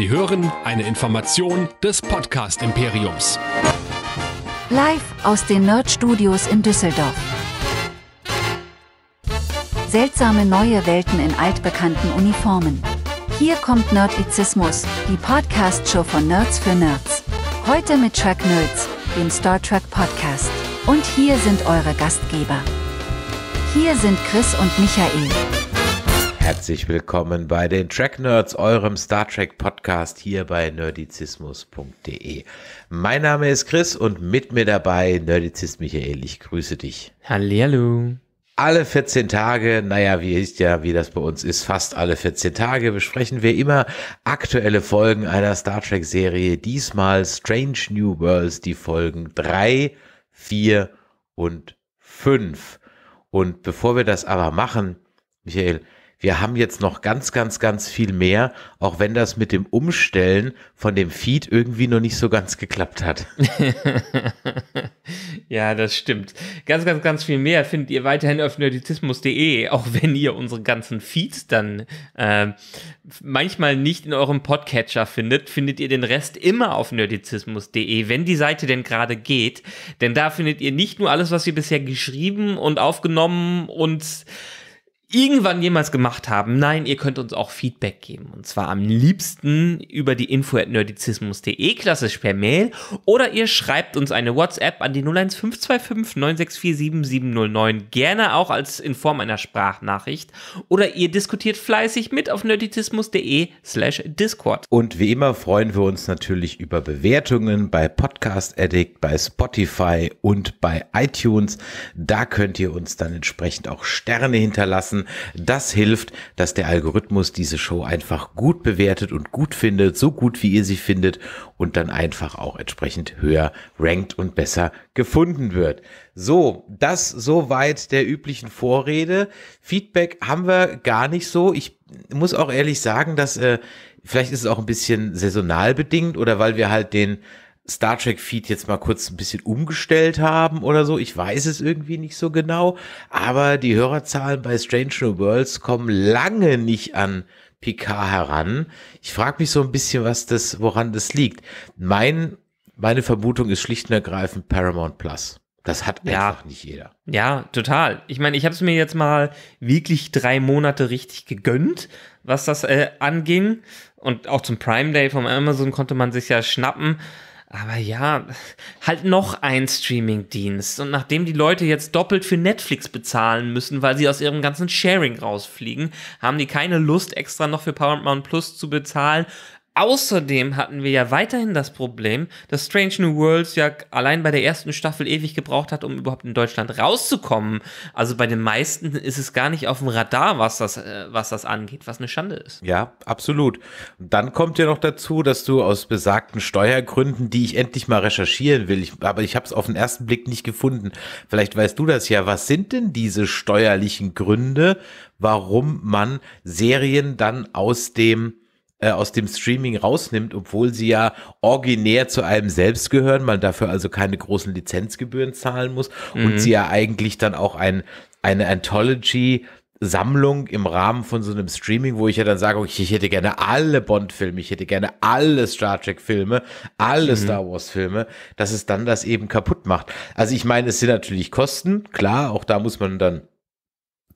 Sie hören eine Information des Podcast Imperiums. Live aus den Nerd Studios in Düsseldorf. Seltsame neue Welten in altbekannten Uniformen. Hier kommt Nerdizismus, die Podcast-Show von Nerds für Nerds. Heute mit Track Nerds, dem Star Trek Podcast. Und hier sind eure Gastgeber. Hier sind Chris und Michael. Herzlich willkommen bei den Track Nerds, eurem Star Trek Podcast hier bei nerdizismus.de. Mein Name ist Chris und mit mir dabei Nerdizist Michael. Ich grüße dich. Hallihallo. Alle 14 Tage, naja, wie ist ja, wie das bei uns ist, fast alle 14 Tage besprechen wir immer aktuelle Folgen einer Star Trek Serie. Diesmal Strange New Worlds, die Folgen 3, 4 und 5. Und bevor wir das aber machen, Michael, wir haben jetzt noch ganz, ganz, ganz viel mehr, auch wenn das mit dem Umstellen von dem Feed irgendwie noch nicht so ganz geklappt hat. ja, das stimmt. Ganz, ganz, ganz viel mehr findet ihr weiterhin auf nerdizismus.de, auch wenn ihr unsere ganzen Feeds dann äh, manchmal nicht in eurem Podcatcher findet, findet ihr den Rest immer auf nerdizismus.de, wenn die Seite denn gerade geht. Denn da findet ihr nicht nur alles, was wir bisher geschrieben und aufgenommen und irgendwann jemals gemacht haben, nein, ihr könnt uns auch Feedback geben. Und zwar am liebsten über die info at nerdizismus.de, klassisch per Mail. Oder ihr schreibt uns eine WhatsApp an die 01525 9647709, gerne auch als in Form einer Sprachnachricht. Oder ihr diskutiert fleißig mit auf nerdizismus.de slash Discord. Und wie immer freuen wir uns natürlich über Bewertungen bei Podcast Addict, bei Spotify und bei iTunes. Da könnt ihr uns dann entsprechend auch Sterne hinterlassen bewerten. Das hilft, dass der Algorithmus diese Show einfach gut bewertet und gut findet, so gut wie ihr sie findet und dann einfach auch entsprechend höher rankt und besser gefunden wird. So, das soweit der üblichen Vorrede. Feedback haben wir gar nicht so. Ich muss auch ehrlich sagen, dass äh, vielleicht ist es auch ein bisschen saisonal bedingt oder weil wir halt den Star Trek Feed jetzt mal kurz ein bisschen umgestellt haben oder so. Ich weiß es irgendwie nicht so genau. Aber die Hörerzahlen bei Strange New Worlds kommen lange nicht an PK heran. Ich frage mich so ein bisschen, was das, woran das liegt. Mein, meine Vermutung ist schlicht und ergreifend Paramount Plus. Das hat ja. einfach nicht jeder. Ja, total. Ich meine, ich habe es mir jetzt mal wirklich drei Monate richtig gegönnt, was das äh, anging. Und auch zum Prime Day vom Amazon konnte man sich ja schnappen. Aber ja, halt noch ein Streaming-Dienst. Und nachdem die Leute jetzt doppelt für Netflix bezahlen müssen, weil sie aus ihrem ganzen Sharing rausfliegen, haben die keine Lust, extra noch für Paramount Plus zu bezahlen. Außerdem hatten wir ja weiterhin das Problem, dass Strange New Worlds ja allein bei der ersten Staffel ewig gebraucht hat, um überhaupt in Deutschland rauszukommen. Also bei den meisten ist es gar nicht auf dem Radar, was das, äh, was das angeht, was eine Schande ist. Ja, absolut. dann kommt ja noch dazu, dass du aus besagten Steuergründen, die ich endlich mal recherchieren will, ich, aber ich habe es auf den ersten Blick nicht gefunden. Vielleicht weißt du das ja. Was sind denn diese steuerlichen Gründe, warum man Serien dann aus dem äh, aus dem Streaming rausnimmt, obwohl sie ja originär zu einem selbst gehören, man dafür also keine großen Lizenzgebühren zahlen muss mhm. und sie ja eigentlich dann auch ein, eine Anthology Sammlung im Rahmen von so einem Streaming, wo ich ja dann sage, okay, ich hätte gerne alle Bond-Filme, ich hätte gerne alle Star Trek-Filme, alle mhm. Star Wars-Filme, dass es dann das eben kaputt macht. Also ich meine, es sind natürlich Kosten, klar, auch da muss man dann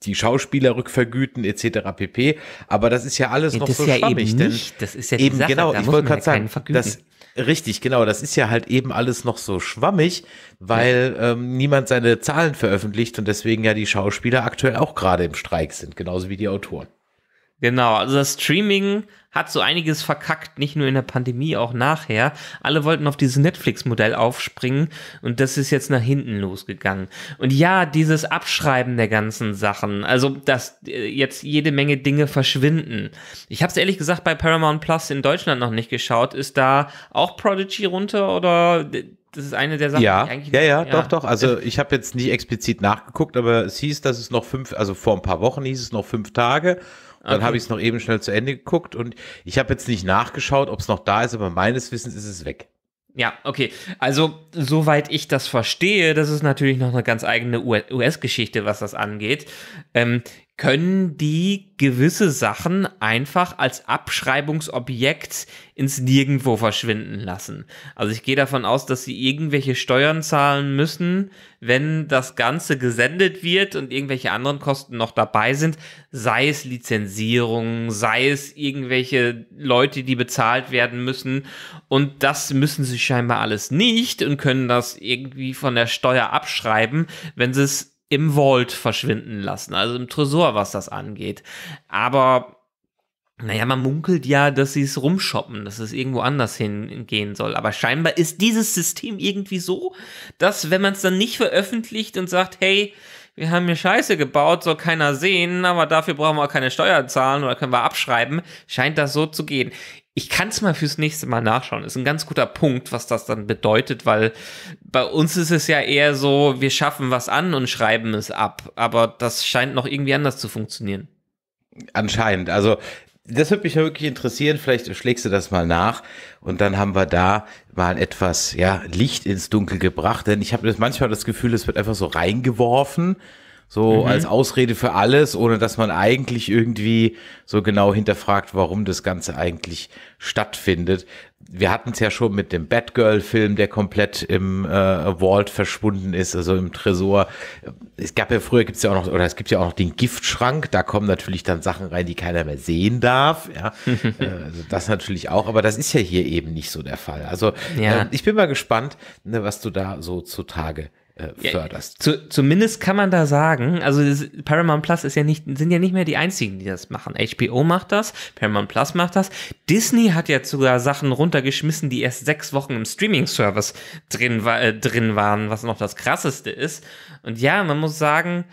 die Schauspieler rückvergüten etc. pp. Aber das ist ja alles ja, noch so ja schwammig. Eben nicht. Das ist ja eben Sache, genau. ich wollte gerade sagen, das, richtig genau. Das ist ja halt eben alles noch so schwammig, weil ja. ähm, niemand seine Zahlen veröffentlicht und deswegen ja die Schauspieler aktuell auch gerade im Streik sind, genauso wie die Autoren. Genau, also das Streaming hat so einiges verkackt, nicht nur in der Pandemie, auch nachher. Alle wollten auf dieses Netflix-Modell aufspringen und das ist jetzt nach hinten losgegangen. Und ja, dieses Abschreiben der ganzen Sachen, also dass äh, jetzt jede Menge Dinge verschwinden. Ich habe es ehrlich gesagt bei Paramount Plus in Deutschland noch nicht geschaut. Ist da auch Prodigy runter oder das ist eine der Sachen, ja, die eigentlich. Ja, ja, ja, doch, doch. Also ich habe jetzt nicht explizit nachgeguckt, aber es hieß, dass es noch fünf, also vor ein paar Wochen hieß es noch fünf Tage dann okay. habe ich es noch eben schnell zu Ende geguckt und ich habe jetzt nicht nachgeschaut, ob es noch da ist, aber meines Wissens ist es weg. Ja, okay. Also, soweit ich das verstehe, das ist natürlich noch eine ganz eigene US-Geschichte, was das angeht. Ähm, können die gewisse Sachen einfach als Abschreibungsobjekt ins Nirgendwo verschwinden lassen. Also ich gehe davon aus, dass sie irgendwelche Steuern zahlen müssen, wenn das Ganze gesendet wird und irgendwelche anderen Kosten noch dabei sind, sei es Lizenzierung, sei es irgendwelche Leute, die bezahlt werden müssen. Und das müssen sie scheinbar alles nicht und können das irgendwie von der Steuer abschreiben, wenn sie es im Vault verschwinden lassen, also im Tresor, was das angeht. Aber naja, man munkelt ja, dass sie es rumshoppen, dass es irgendwo anders hingehen soll. Aber scheinbar ist dieses System irgendwie so, dass wenn man es dann nicht veröffentlicht und sagt, hey, wir haben hier Scheiße gebaut, soll keiner sehen, aber dafür brauchen wir auch keine Steuern zahlen oder können wir abschreiben, scheint das so zu gehen. Ich kann es mal fürs nächste Mal nachschauen. Ist ein ganz guter Punkt, was das dann bedeutet, weil bei uns ist es ja eher so, wir schaffen was an und schreiben es ab. Aber das scheint noch irgendwie anders zu funktionieren. Anscheinend. Also das würde mich wirklich interessieren. Vielleicht schlägst du das mal nach. Und dann haben wir da mal etwas ja, Licht ins Dunkel gebracht. Denn ich habe manchmal das Gefühl, es wird einfach so reingeworfen. So mhm. als Ausrede für alles, ohne dass man eigentlich irgendwie so genau hinterfragt, warum das Ganze eigentlich stattfindet. Wir hatten es ja schon mit dem Batgirl-Film, der komplett im äh, Vault verschwunden ist, also im Tresor. Es gab ja früher gibt es ja auch noch, oder es gibt ja auch noch den Giftschrank, da kommen natürlich dann Sachen rein, die keiner mehr sehen darf. Ja. Äh, also das natürlich auch, aber das ist ja hier eben nicht so der Fall. Also ja. äh, ich bin mal gespannt, ne, was du da so zutage äh, förderst. Ja, zu, zumindest kann man da sagen, also Paramount Plus ist ja nicht, sind ja nicht mehr die einzigen, die das machen. HBO macht das, Paramount Plus macht das. Disney hat ja sogar Sachen runtergeschmissen, die erst sechs Wochen im Streaming-Service drin, äh, drin waren, was noch das krasseste ist. Und ja, man muss sagen,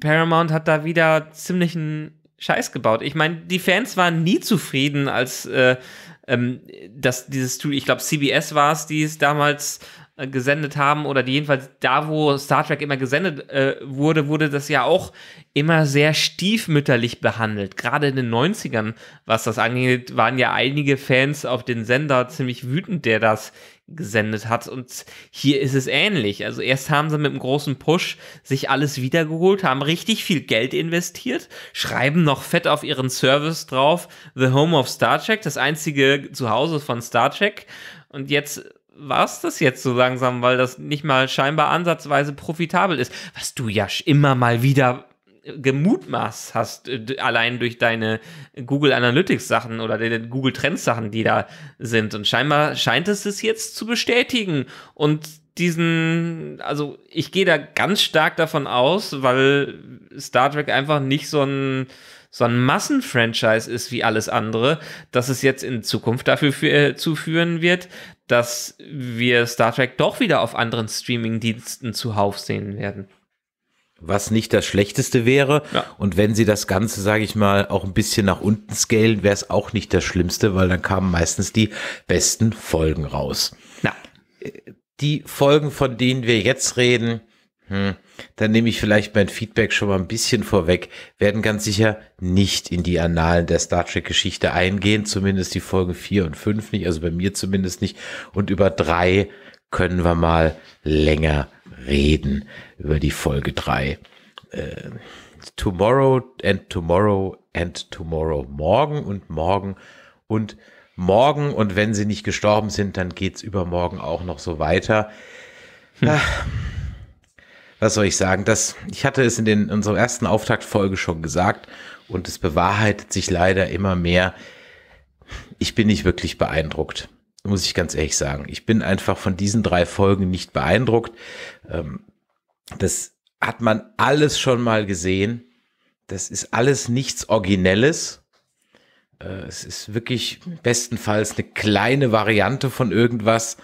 Paramount hat da wieder ziemlichen Scheiß gebaut. Ich meine, die Fans waren nie zufrieden, als äh, ähm, dass dieses Studio, ich glaube, CBS war es, die es damals äh, gesendet haben oder die jedenfalls da, wo Star Trek immer gesendet äh, wurde, wurde das ja auch immer sehr stiefmütterlich behandelt. Gerade in den 90ern, was das angeht, waren ja einige Fans auf den Sender ziemlich wütend, der das gesendet hat. Und hier ist es ähnlich. Also erst haben sie mit einem großen Push sich alles wiedergeholt, haben richtig viel Geld investiert, schreiben noch fett auf ihren Service drauf, The Home of Star Trek, das einzige Zuhause von Star Trek. Und jetzt war es das jetzt so langsam, weil das nicht mal scheinbar ansatzweise profitabel ist. Was du ja immer mal wieder äh, gemutmaßt hast, äh, allein durch deine Google Analytics Sachen oder die Google Trends Sachen, die da sind. Und scheinbar scheint es es jetzt zu bestätigen. Und diesen, also ich gehe da ganz stark davon aus, weil Star Trek einfach nicht so ein, so ein Massenfranchise ist wie alles andere, dass es jetzt in Zukunft dafür für, äh, zu führen wird, dass wir Star Trek doch wieder auf anderen Streaming-Diensten zuhauf sehen werden. Was nicht das Schlechteste wäre. Ja. Und wenn sie das Ganze, sage ich mal, auch ein bisschen nach unten scalen, wäre es auch nicht das Schlimmste, weil dann kamen meistens die besten Folgen raus. Na. Die Folgen, von denen wir jetzt reden, hm. Dann nehme ich vielleicht mein Feedback schon mal ein bisschen vorweg. Werden ganz sicher nicht in die Annalen der Star Trek-Geschichte eingehen, zumindest die Folgen 4 und 5 nicht, also bei mir zumindest nicht. Und über 3 können wir mal länger reden, über die Folge 3. Äh, tomorrow and tomorrow and tomorrow. Morgen und morgen und morgen. Und wenn sie nicht gestorben sind, dann geht es übermorgen auch noch so weiter. Hm. Ach was soll ich sagen? Das, ich hatte es in, den, in unserer ersten Auftaktfolge schon gesagt und es bewahrheitet sich leider immer mehr. Ich bin nicht wirklich beeindruckt, muss ich ganz ehrlich sagen. Ich bin einfach von diesen drei Folgen nicht beeindruckt. Ähm, das hat man alles schon mal gesehen. Das ist alles nichts Originelles. Äh, es ist wirklich bestenfalls eine kleine Variante von irgendwas.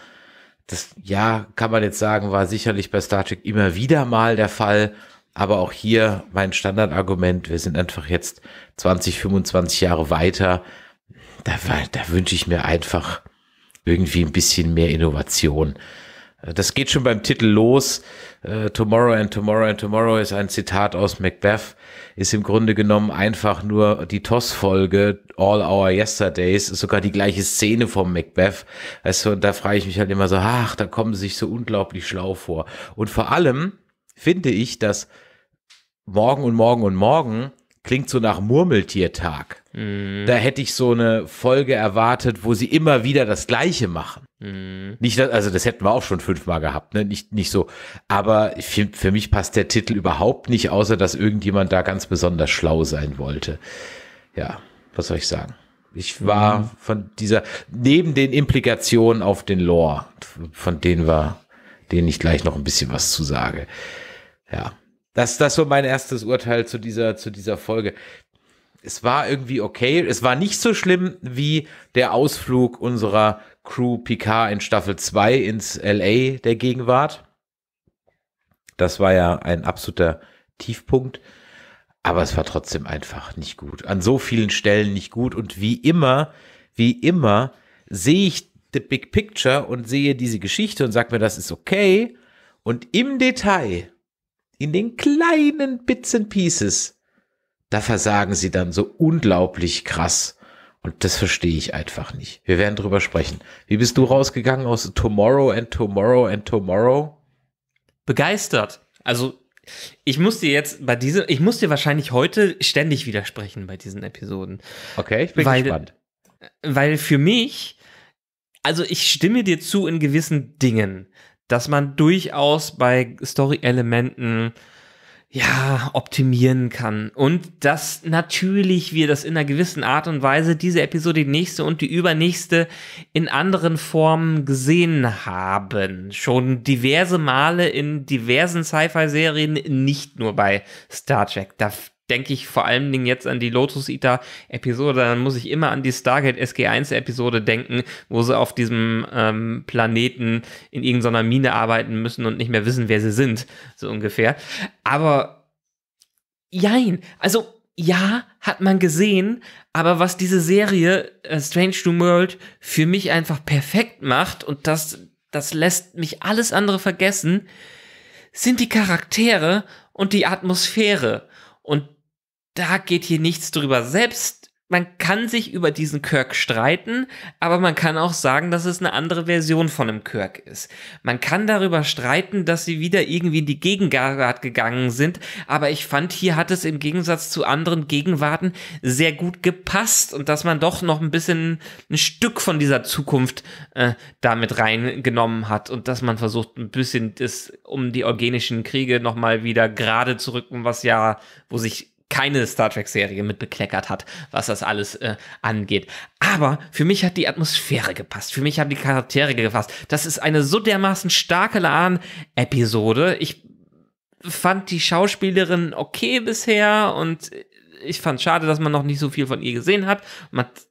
Das, ja, kann man jetzt sagen, war sicherlich bei Star Trek immer wieder mal der Fall. Aber auch hier mein Standardargument, wir sind einfach jetzt 20, 25 Jahre weiter. Da, da wünsche ich mir einfach irgendwie ein bisschen mehr Innovation. Äh, das geht schon beim Titel los. Äh, Tomorrow and Tomorrow and Tomorrow ist ein Zitat aus Macbeth ist im Grunde genommen einfach nur die toss folge All Our Yesterdays, ist sogar die gleiche Szene vom Macbeth. Weißt du, und da frage ich mich halt immer so, ach, da kommen sie sich so unglaublich schlau vor. Und vor allem finde ich, dass morgen und morgen und morgen klingt so nach Murmeltiertag. Mhm. Da hätte ich so eine Folge erwartet, wo sie immer wieder das Gleiche machen. Mhm. Nicht, also das hätten wir auch schon fünfmal gehabt, ne? Nicht, nicht so. Aber für, für mich passt der Titel überhaupt nicht, außer dass irgendjemand da ganz besonders schlau sein wollte. Ja, was soll ich sagen? Ich war mhm. von dieser, neben den Implikationen auf den Lore, von denen war, denen ich gleich noch ein bisschen was zu sage. Ja. Das, das war mein erstes Urteil zu dieser, zu dieser Folge es war irgendwie okay. Es war nicht so schlimm wie der Ausflug unserer Crew Picard in Staffel 2 ins LA der Gegenwart. Das war ja ein absoluter Tiefpunkt. Aber es war trotzdem einfach nicht gut. An so vielen Stellen nicht gut. Und wie immer, wie immer, sehe ich the big picture und sehe diese Geschichte und sage mir, das ist okay. Und im Detail, in den kleinen Bits and Pieces, da versagen sie dann so unglaublich krass. Und das verstehe ich einfach nicht. Wir werden drüber sprechen. Wie bist du rausgegangen aus Tomorrow and Tomorrow and Tomorrow? Begeistert. Also ich muss dir jetzt bei diesem, ich muss dir wahrscheinlich heute ständig widersprechen bei diesen Episoden. Okay, ich bin weil, gespannt. Weil für mich, also ich stimme dir zu in gewissen Dingen, dass man durchaus bei Story-Elementen ja, optimieren kann. Und dass natürlich wir das in einer gewissen Art und Weise diese Episode, die nächste und die übernächste in anderen Formen gesehen haben. Schon diverse Male in diversen Sci-Fi-Serien, nicht nur bei Star Trek. Da denke ich vor allen Dingen jetzt an die Lotus Eater Episode, dann muss ich immer an die Stargate SG1 Episode denken, wo sie auf diesem ähm, Planeten in irgendeiner Mine arbeiten müssen und nicht mehr wissen, wer sie sind, so ungefähr. Aber jein, also ja, hat man gesehen, aber was diese Serie äh, Strange New World für mich einfach perfekt macht und das das lässt mich alles andere vergessen, sind die Charaktere und die Atmosphäre. Und da geht hier nichts drüber. Selbst man kann sich über diesen Kirk streiten, aber man kann auch sagen, dass es eine andere Version von einem Kirk ist. Man kann darüber streiten, dass sie wieder irgendwie in die Gegenwart gegangen sind, aber ich fand, hier hat es im Gegensatz zu anderen Gegenwarten sehr gut gepasst und dass man doch noch ein bisschen ein Stück von dieser Zukunft äh, damit reingenommen hat und dass man versucht, ein bisschen das um die organischen Kriege nochmal wieder gerade zu rücken, was ja, wo sich keine Star Trek-Serie mit bekleckert hat, was das alles äh, angeht. Aber für mich hat die Atmosphäre gepasst, für mich haben die Charaktere gepasst. Das ist eine so dermaßen starke lahn episode Ich fand die Schauspielerin okay bisher und ich fand schade, dass man noch nicht so viel von ihr gesehen hat. Man hat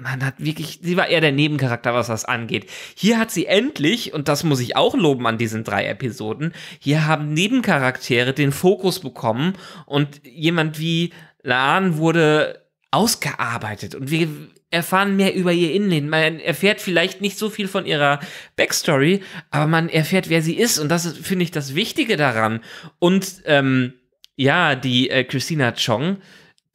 man hat wirklich, sie war eher der Nebencharakter, was das angeht. Hier hat sie endlich, und das muss ich auch loben an diesen drei Episoden, hier haben Nebencharaktere den Fokus bekommen und jemand wie Laan wurde ausgearbeitet und wir erfahren mehr über ihr Innenleben. Man erfährt vielleicht nicht so viel von ihrer Backstory, aber man erfährt, wer sie ist und das finde ich, das Wichtige daran. Und ähm, ja, die äh, Christina Chong,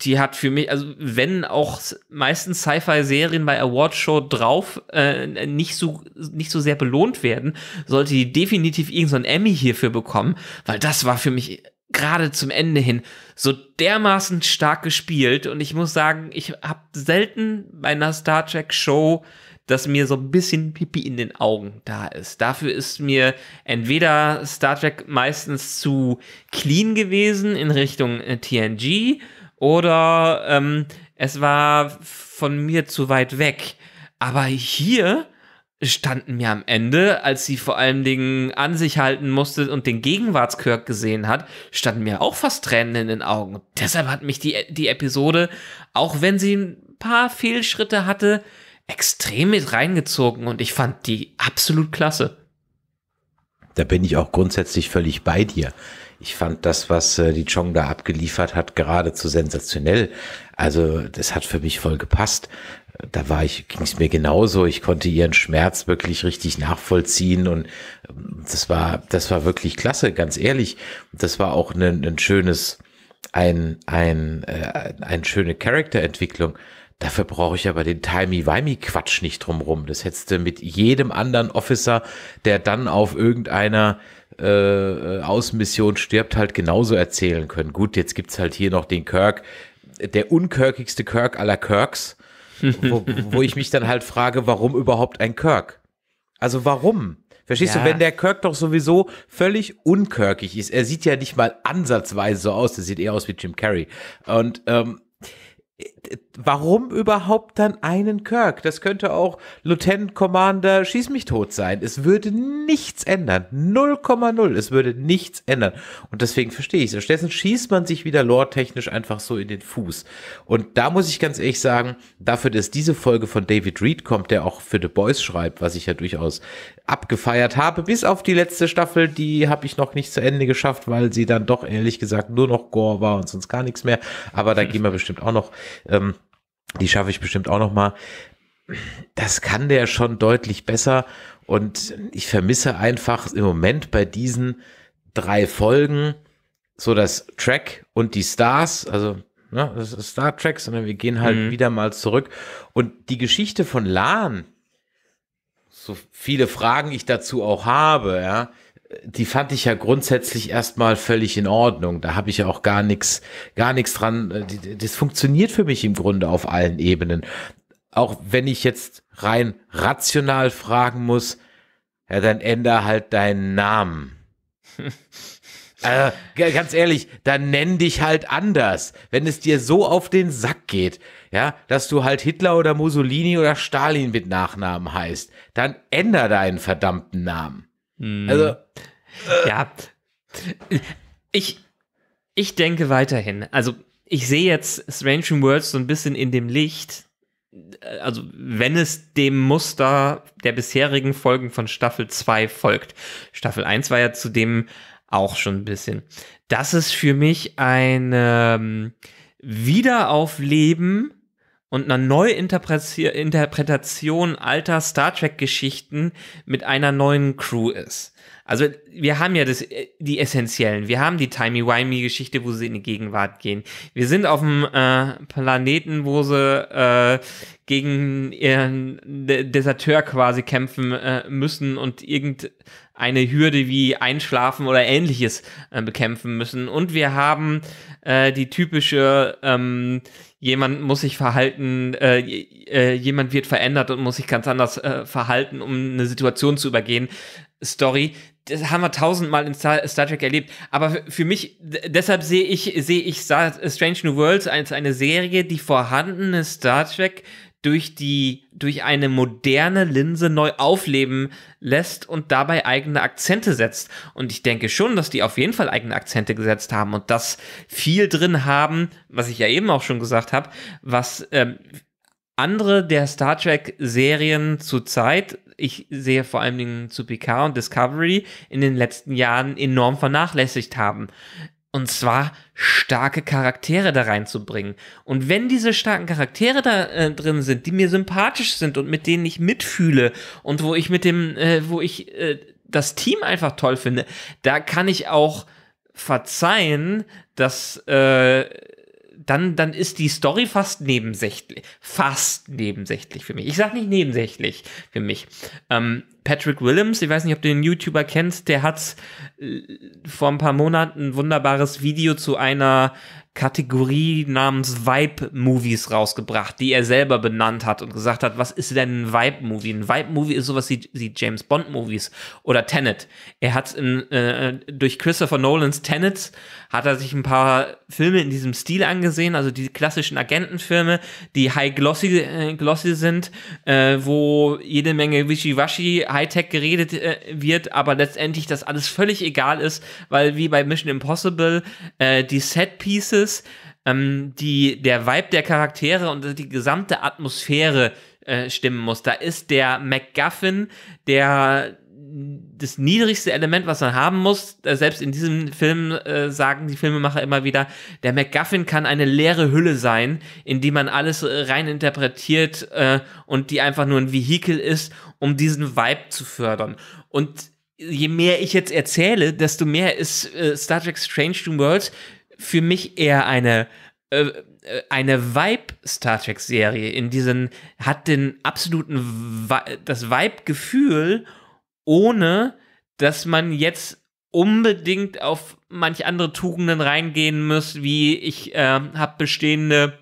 die hat für mich, also wenn auch meistens Sci-Fi-Serien bei Awardshow drauf äh, nicht, so, nicht so sehr belohnt werden, sollte die definitiv irgendeinen so Emmy hierfür bekommen, weil das war für mich gerade zum Ende hin so dermaßen stark gespielt und ich muss sagen, ich habe selten bei einer Star Trek Show, dass mir so ein bisschen Pipi in den Augen da ist. Dafür ist mir entweder Star Trek meistens zu clean gewesen in Richtung äh, TNG oder ähm, es war von mir zu weit weg. Aber hier standen mir am Ende, als sie vor allen Dingen an sich halten musste und den Gegenwartskirk gesehen hat, standen mir auch fast Tränen in den Augen. deshalb hat mich die, die Episode, auch wenn sie ein paar Fehlschritte hatte, extrem mit reingezogen und ich fand die absolut klasse. Da bin ich auch grundsätzlich völlig bei dir. Ich fand das, was äh, die Chong da abgeliefert hat, geradezu sensationell. Also das hat für mich voll gepasst. Da war ich, ging es mir genauso. Ich konnte ihren Schmerz wirklich richtig nachvollziehen und ähm, das war, das war wirklich klasse, ganz ehrlich. Das war auch ein, ein schönes, ein, ein, äh, eine schöne Charakterentwicklung. Dafür brauche ich aber den Timey-Wimey-Quatsch nicht drumrum. Das hättest du mit jedem anderen Officer, der dann auf irgendeiner äh, äh, Außenmission stirbt, halt genauso erzählen können. Gut, jetzt gibt es halt hier noch den Kirk, der unkirkigste Kirk aller Kirks, wo, wo, ich mich dann halt frage, warum überhaupt ein Kirk? Also warum? Verstehst ja. du, wenn der Kirk doch sowieso völlig unkirkig ist, er sieht ja nicht mal ansatzweise so aus, der sieht eher aus wie Jim Carrey. Und ähm, warum überhaupt dann einen Kirk? Das könnte auch Lieutenant Commander Schieß mich tot sein. Es würde nichts ändern. 0,0. Es würde nichts ändern. Und deswegen verstehe ich es. Stattdessen schießt man sich wieder lore-technisch einfach so in den Fuß. Und da muss ich ganz ehrlich sagen, dafür, dass diese Folge von David Reed kommt, der auch für The Boys schreibt, was ich ja durchaus abgefeiert habe, bis auf die letzte Staffel, die habe ich noch nicht zu Ende geschafft, weil sie dann doch ehrlich gesagt nur noch Gore war und sonst gar nichts mehr. Aber da gehen wir bestimmt auch noch äh, ähm, die schaffe ich bestimmt auch noch mal. Das kann der schon deutlich besser und ich vermisse einfach im Moment bei diesen drei Folgen so das Track und die Stars, also ne, das ist Star Trek, sondern wir gehen halt mhm. wieder mal zurück und die Geschichte von Lan, so viele Fragen ich dazu auch habe, ja, die fand ich ja grundsätzlich erstmal völlig in Ordnung. Da habe ich ja auch gar nichts, gar nichts dran. Äh, das funktioniert für mich im Grunde auf allen Ebenen. Auch wenn ich jetzt rein rational fragen muss, ja, dann änder halt deinen Namen. also, ganz ehrlich, dann nenn dich halt anders, wenn es dir so auf den Sack geht, ja, dass du halt Hitler oder Mussolini oder Stalin mit Nachnamen heißt, dann änder deinen verdammten Namen. Mm. Also. Äh. Ja. Ich, ich denke weiterhin. Also, ich sehe jetzt Strange Worlds so ein bisschen in dem Licht. Äh, also, wenn es dem Muster der bisherigen Folgen von Staffel 2 folgt. Staffel 1 war ja zudem auch schon ein bisschen. Das ist für mich ein ähm, Wiederaufleben und einer Neuinterpretation alter Star Trek-Geschichten mit einer neuen Crew ist. Also wir haben ja das, äh, die essentiellen. Wir haben die Timey-Wimey-Geschichte, wo sie in die Gegenwart gehen. Wir sind auf dem äh, Planeten, wo sie äh, gegen ihren De Deserteur quasi kämpfen äh, müssen und irgendeine Hürde wie Einschlafen oder ähnliches äh, bekämpfen müssen. Und wir haben äh, die typische ähm, jemand muss sich verhalten, äh, äh, jemand wird verändert und muss sich ganz anders äh, verhalten, um eine Situation zu übergehen. Story, das haben wir tausendmal in Star, Trek erlebt. Aber für mich, deshalb sehe ich, sehe ich Star, äh, Strange New Worlds als eine Serie, die vorhandene Star Trek durch die, durch eine moderne Linse neu aufleben lässt und dabei eigene Akzente setzt. Und ich denke schon, dass die auf jeden Fall eigene Akzente gesetzt haben und das viel drin haben, was ich ja eben auch schon gesagt habe, was ähm, andere der Star Trek Serien zurzeit, ich sehe vor allen Dingen zu Picard und Discovery, in den letzten Jahren enorm vernachlässigt haben. Und zwar starke Charaktere da reinzubringen. Und wenn diese starken Charaktere da äh, drin sind, die mir sympathisch sind und mit denen ich mitfühle und wo ich mit dem, äh, wo ich äh, das Team einfach toll finde, da kann ich auch verzeihen, dass äh, dann, dann ist die Story fast nebensächlich. Fast nebensächlich für mich. Ich sag nicht nebensächlich für mich. Ähm, Patrick Willems, ich weiß nicht, ob du den YouTuber kennst, der hat äh, vor ein paar Monaten ein wunderbares Video zu einer Kategorie namens Vibe-Movies rausgebracht, die er selber benannt hat und gesagt hat, was ist denn ein Vibe-Movie? Ein Vibe-Movie ist sowas wie, wie James Bond-Movies oder Tenet. Er hat in, äh, durch Christopher Nolans Tenet hat er sich ein paar Filme in diesem Stil angesehen, also die klassischen Agentenfilme, die high glossy, äh, glossy sind, äh, wo jede Menge Wischiwaschi, Hightech geredet äh, wird, aber letztendlich das alles völlig egal ist, weil wie bei Mission Impossible äh, die Set Pieces, ähm, die, der Vibe der Charaktere und die gesamte Atmosphäre äh, stimmen muss. Da ist der MacGuffin, der das niedrigste Element, was man haben muss. Äh, selbst in diesem Film äh, sagen die Filmemacher immer wieder, der MacGuffin kann eine leere Hülle sein, in die man alles äh, rein interpretiert äh, und die einfach nur ein Vehikel ist, um diesen Vibe zu fördern. Und je mehr ich jetzt erzähle, desto mehr ist äh, Star Trek Strange New Worlds für mich eher eine äh, eine Vibe-Star Trek-Serie in diesen, hat den absoluten, Vi das Vibe-Gefühl ohne dass man jetzt unbedingt auf manch andere Tugenden reingehen muss, wie ich äh, habe bestehende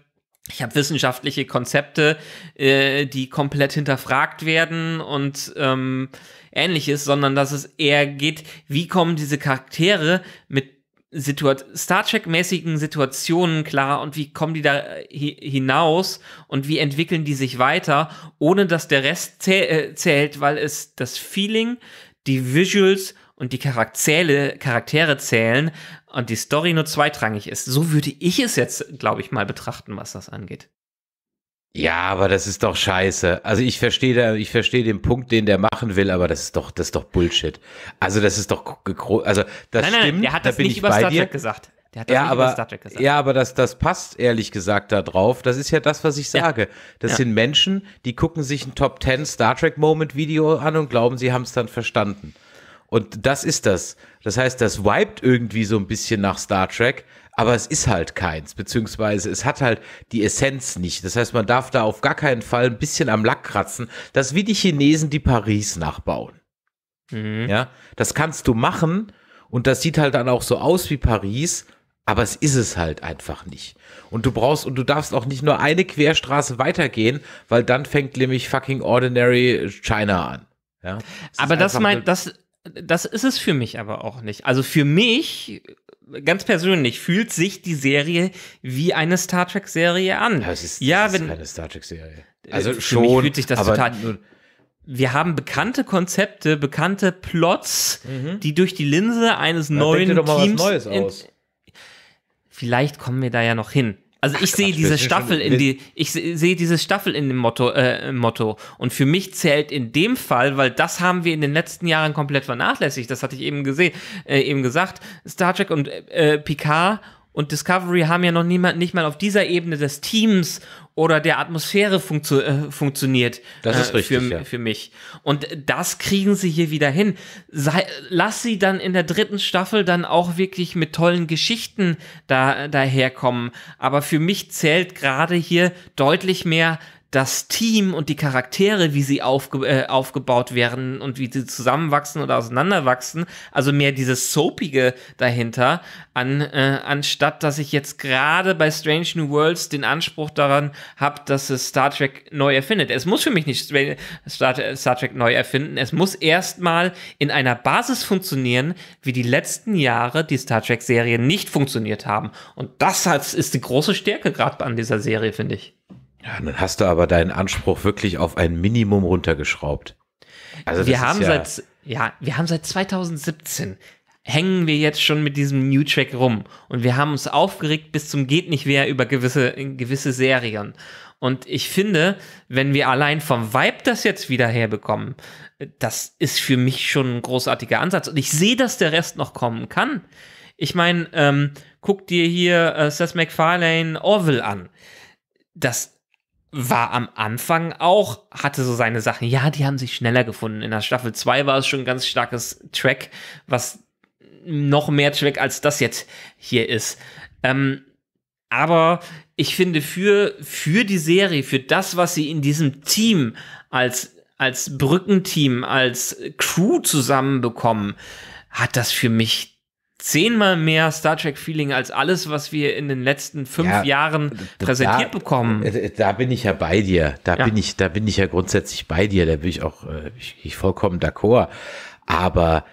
ich habe wissenschaftliche Konzepte, äh, die komplett hinterfragt werden und ähm, ähnliches, sondern dass es eher geht, wie kommen diese Charaktere mit Situat Star Trek-mäßigen Situationen klar und wie kommen die da äh, hi hinaus und wie entwickeln die sich weiter, ohne dass der Rest zäh äh, zählt, weil es das Feeling, die Visuals und die Charaktere, Charaktere zählen und die Story nur zweitrangig ist. So würde ich es jetzt, glaube ich, mal betrachten, was das angeht. Ja, aber das ist doch scheiße. Also ich verstehe da, ich verstehe den Punkt, den der machen will, aber das ist doch, das ist doch Bullshit. Also das ist doch, also das nein, nein, stimmt. Der hat das da nicht über Star Trek gesagt. Der hat das ja, nicht aber, über Star Trek gesagt. Ja, aber das, das passt ehrlich gesagt da drauf. Das ist ja das, was ich sage. Ja. Das ja. sind Menschen, die gucken sich ein Top 10 Star Trek Moment Video an und glauben, sie haben es dann verstanden. Und das ist das. Das heißt, das wiped irgendwie so ein bisschen nach Star Trek, aber es ist halt keins, beziehungsweise es hat halt die Essenz nicht. Das heißt, man darf da auf gar keinen Fall ein bisschen am Lack kratzen. Das ist wie die Chinesen, die Paris nachbauen. Mhm. Ja, das kannst du machen und das sieht halt dann auch so aus wie Paris, aber es ist es halt einfach nicht. Und du brauchst und du darfst auch nicht nur eine Querstraße weitergehen, weil dann fängt nämlich fucking Ordinary China an. Ja, aber das meint, das, das ist es für mich aber auch nicht. Also für mich ganz persönlich, fühlt sich die Serie wie eine Star Trek-Serie an. Das ist, ja, wenn, ist keine Star Trek-Serie. Äh, also für schon, mich fühlt sich das aber total. wir haben bekannte Konzepte, bekannte Plots, mhm. die durch die Linse eines Na, neuen denk dir doch mal Teams was Neues aus. Vielleicht kommen wir da ja noch hin. Also ich sehe diese Staffel in die, ich sehe diese Staffel in dem Motto, äh, Motto. Und für mich zählt in dem Fall, weil das haben wir in den letzten Jahren komplett vernachlässigt. Das hatte ich eben gesehen, äh, eben gesagt. Star Trek und äh, Picard und Discovery haben ja noch niemand, nicht mal auf dieser Ebene des Teams oder der Atmosphäre funktio äh, funktioniert. Das ist äh, richtig. Für, ja. für, mich. Und das kriegen sie hier wieder hin. Sei, lass sie dann in der dritten Staffel dann auch wirklich mit tollen Geschichten da, daherkommen. Aber für mich zählt gerade hier deutlich mehr das Team und die Charaktere, wie sie aufge äh, aufgebaut werden und wie sie zusammenwachsen oder auseinanderwachsen, also mehr dieses Soapige dahinter, an, äh, anstatt dass ich jetzt gerade bei Strange New Worlds den Anspruch daran habe, dass es Star Trek neu erfindet. Es muss für mich nicht Star, Star Trek neu erfinden, es muss erstmal in einer Basis funktionieren, wie die letzten Jahre die Star trek serie nicht funktioniert haben. Und das hat, ist die große Stärke gerade an dieser Serie, finde ich. Ja, dann hast du aber deinen Anspruch wirklich auf ein Minimum runtergeschraubt. Also wir haben ja seit ja, wir haben seit 2017 hängen wir jetzt schon mit diesem New Track rum und wir haben uns aufgeregt bis zum geht nicht mehr über gewisse gewisse Serien. Und ich finde, wenn wir allein vom Vibe das jetzt wieder herbekommen, das ist für mich schon ein großartiger Ansatz. Und ich sehe, dass der Rest noch kommen kann. Ich meine, ähm, guck dir hier äh, Seth MacFarlane Orville an. Das war am Anfang auch, hatte so seine Sachen. Ja, die haben sich schneller gefunden. In der Staffel 2 war es schon ein ganz starkes Track, was noch mehr Track als das jetzt hier ist. Ähm, aber ich finde, für, für die Serie, für das, was sie in diesem Team als, als Brückenteam, als Crew zusammenbekommen, hat das für mich zehnmal mehr Star Trek-Feeling als alles, was wir in den letzten fünf ja, Jahren präsentiert da, bekommen. Äh, äh, da bin ich ja bei dir. Da ja. bin ich, da bin ich ja grundsätzlich bei dir. Da bin ich auch äh, ich, ich vollkommen d'accord. Aber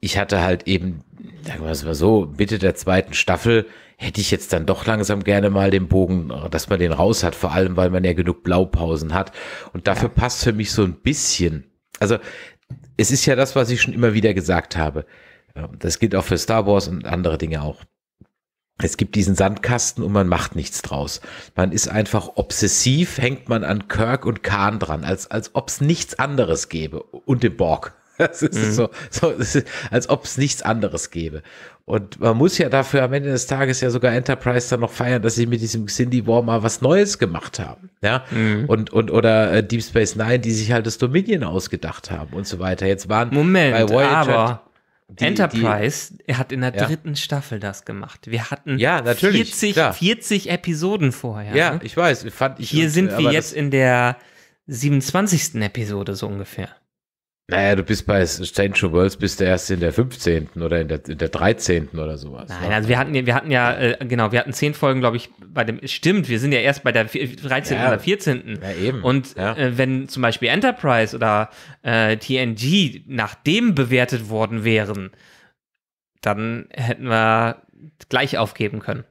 ich hatte halt eben, sagen wir es mal so, Mitte der zweiten Staffel hätte ich jetzt dann doch langsam gerne mal den Bogen, dass man den raus hat, vor allem, weil man ja genug Blaupausen hat. Und dafür ja. passt für mich so ein bisschen. Also, es ist ja das, was ich schon immer wieder gesagt habe das gilt auch für Star Wars und andere Dinge auch. Es gibt diesen Sandkasten und man macht nichts draus. Man ist einfach obsessiv, hängt man an Kirk und Khan dran, als, als ob es nichts anderes gäbe und dem Borg. Das ist mhm. so, so ist, als ob es nichts anderes gäbe. Und man muss ja dafür am Ende des Tages ja sogar Enterprise dann noch feiern, dass sie mit diesem Cindy War mal was Neues gemacht haben. Ja. Mhm. Und, und, oder äh, Deep Space Nine, die sich halt das Dominion ausgedacht haben und so weiter. Jetzt waren Moment, bei Voyager, aber die, Enterprise die, hat in der ja. dritten Staffel das gemacht. Wir hatten ja, 40, 40, Episoden vorher. Ja, ne? ich weiß. Fand ich Hier und, sind wir jetzt in der 27. Episode so ungefähr. Naja, du bist bei Strange Worlds, bist du erst in der 15. oder in der, in der 13. oder sowas. Nein, ne? also wir hatten, wir hatten ja, äh, genau, wir hatten zehn Folgen, glaube ich, bei dem, stimmt, wir sind ja erst bei der 13. Ja. oder 14. Ja, eben. Und ja. Äh, wenn zum Beispiel Enterprise oder äh, TNG nach dem bewertet worden wären, dann hätten wir gleich aufgeben können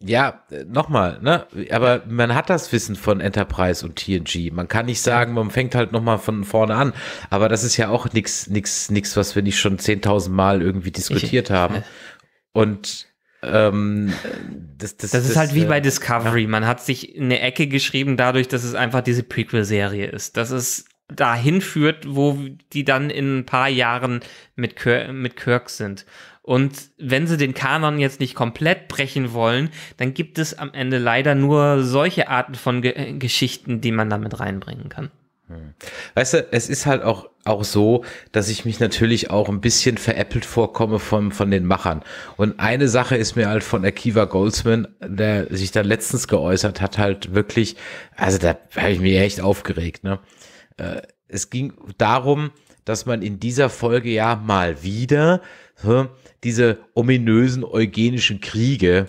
ja, äh, nochmal, ne? Aber man hat das Wissen von Enterprise und TNG. Man kann nicht sagen, man fängt halt nochmal von vorne an. Aber das ist ja auch nichts, nichts, nichts, was wir nicht schon 10.000 Mal irgendwie diskutiert ich, haben. Und ähm, das, das, das, ist das, halt wie äh, bei Discovery. Ja. Man hat sich eine Ecke geschrieben, dadurch, dass es einfach diese Prequel-Serie ist. Dass es dahin führt, wo die dann in ein paar Jahren mit, Kirk, mit Kirk sind. Und wenn sie den Kanon jetzt nicht komplett brechen wollen, dann gibt es am Ende leider nur solche Arten von Ge äh, Geschichten, die man damit reinbringen kann. Hm. Weißt du, es ist halt auch, auch so, dass ich mich natürlich auch ein bisschen veräppelt vorkomme von, von den Machern. Und eine Sache ist mir halt von Akiva Goldsman, der sich dann letztens geäußert hat, halt wirklich, also da habe ich mich echt aufgeregt. Ne? Äh, es ging darum, dass man in dieser Folge ja mal wieder diese ominösen eugenischen Kriege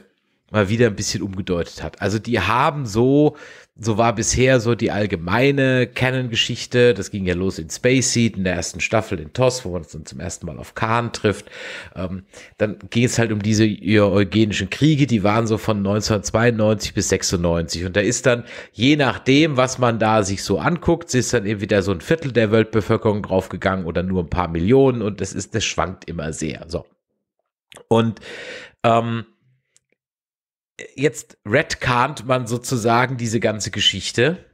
mal wieder ein bisschen umgedeutet hat. Also die haben so, so war bisher so die allgemeine Canon-Geschichte, das ging ja los in Space Seed, in der ersten Staffel in TOS, wo man es dann zum ersten Mal auf Khan trifft. Ähm, dann ging es halt um diese eugenischen Kriege, die waren so von 1992 bis 96 und da ist dann, je nachdem, was man da sich so anguckt, ist dann eben wieder so ein Viertel der Weltbevölkerung draufgegangen oder nur ein paar Millionen und das ist, das schwankt immer sehr. So. Und ähm, jetzt redcant man sozusagen diese ganze Geschichte.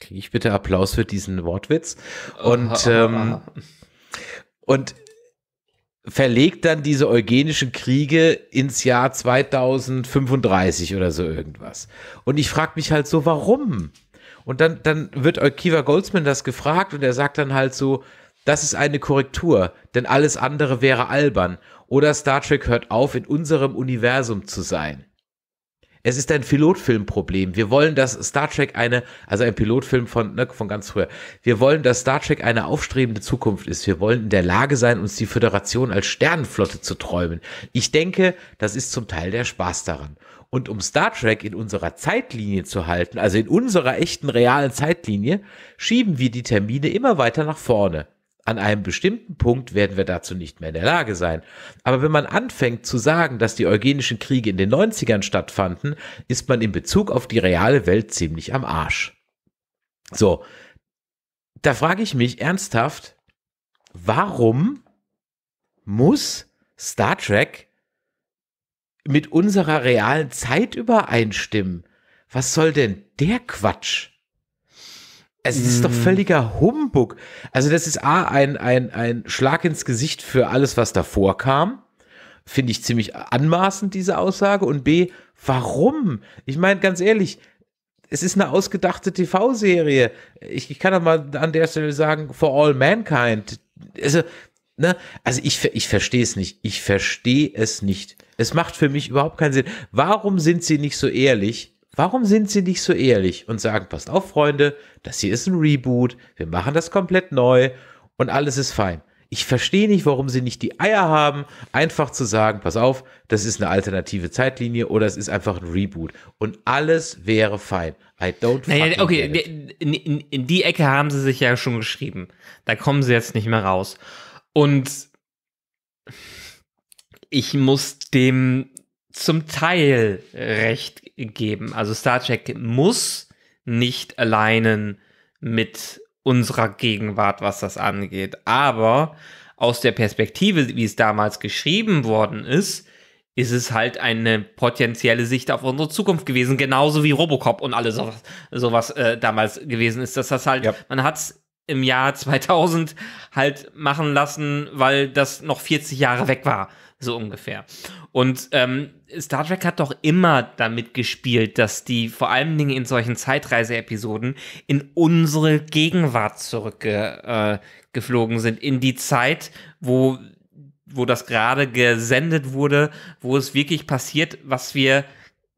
Kriege ich bitte Applaus für diesen Wortwitz? Und, ähm, und verlegt dann diese eugenischen Kriege ins Jahr 2035 oder so irgendwas. Und ich frage mich halt so, warum? Und dann, dann wird Kiva Goldsman das gefragt und er sagt dann halt so, das ist eine Korrektur, denn alles andere wäre albern oder Star Trek hört auf, in unserem Universum zu sein. Es ist ein Pilotfilmproblem. Wir wollen, dass Star Trek eine, also ein Pilotfilm von, ne, von ganz früher. Wir wollen, dass Star Trek eine aufstrebende Zukunft ist. Wir wollen in der Lage sein, uns die Föderation als Sternenflotte zu träumen. Ich denke, das ist zum Teil der Spaß daran. Und um Star Trek in unserer Zeitlinie zu halten, also in unserer echten realen Zeitlinie, schieben wir die Termine immer weiter nach vorne an einem bestimmten Punkt werden wir dazu nicht mehr in der Lage sein. Aber wenn man anfängt zu sagen, dass die eugenischen Kriege in den 90ern stattfanden, ist man in Bezug auf die reale Welt ziemlich am Arsch. So, da frage ich mich ernsthaft, warum muss Star Trek mit unserer realen Zeit übereinstimmen? Was soll denn der Quatsch? Es also, ist doch mhm. völliger Humbug. Also das ist A, ein, ein, ein Schlag ins Gesicht für alles, was davor kam. Finde ich ziemlich anmaßend, diese Aussage. Und B, warum? Ich meine, ganz ehrlich, es ist eine ausgedachte TV-Serie. Ich, ich, kann doch mal an der Stelle sagen, For All Mankind. Also, ne? also ich, ich verstehe es nicht. Ich verstehe es nicht. Es macht für mich überhaupt keinen Sinn. Warum sind sie nicht so ehrlich Warum sind sie nicht so ehrlich und sagen, passt auf, Freunde, das hier ist ein Reboot, wir machen das komplett neu und alles ist fein. Ich verstehe nicht, warum sie nicht die Eier haben, einfach zu sagen, pass auf, das ist eine alternative Zeitlinie oder es ist einfach ein Reboot. Und alles wäre fein. I don't naja, Okay, in, in, in die Ecke haben sie sich ja schon geschrieben. Da kommen sie jetzt nicht mehr raus. Und ich muss dem zum Teil recht geben. Also Star Trek muss nicht alleinen mit unserer Gegenwart, was das angeht. Aber aus der Perspektive, wie es damals geschrieben worden ist, ist es halt eine potenzielle Sicht auf unsere Zukunft gewesen, genauso wie Robocop und alles sowas, sowas äh, damals gewesen ist, dass das halt, ja. man hat es im Jahr 2000 halt machen lassen, weil das noch 40 Jahre weg war so ungefähr. Und ähm, Star Trek hat doch immer damit gespielt, dass die vor allen Dingen in solchen Zeitreise-Episoden in unsere Gegenwart zurückgeflogen äh, sind, in die Zeit, wo wo das gerade gesendet wurde, wo es wirklich passiert, was wir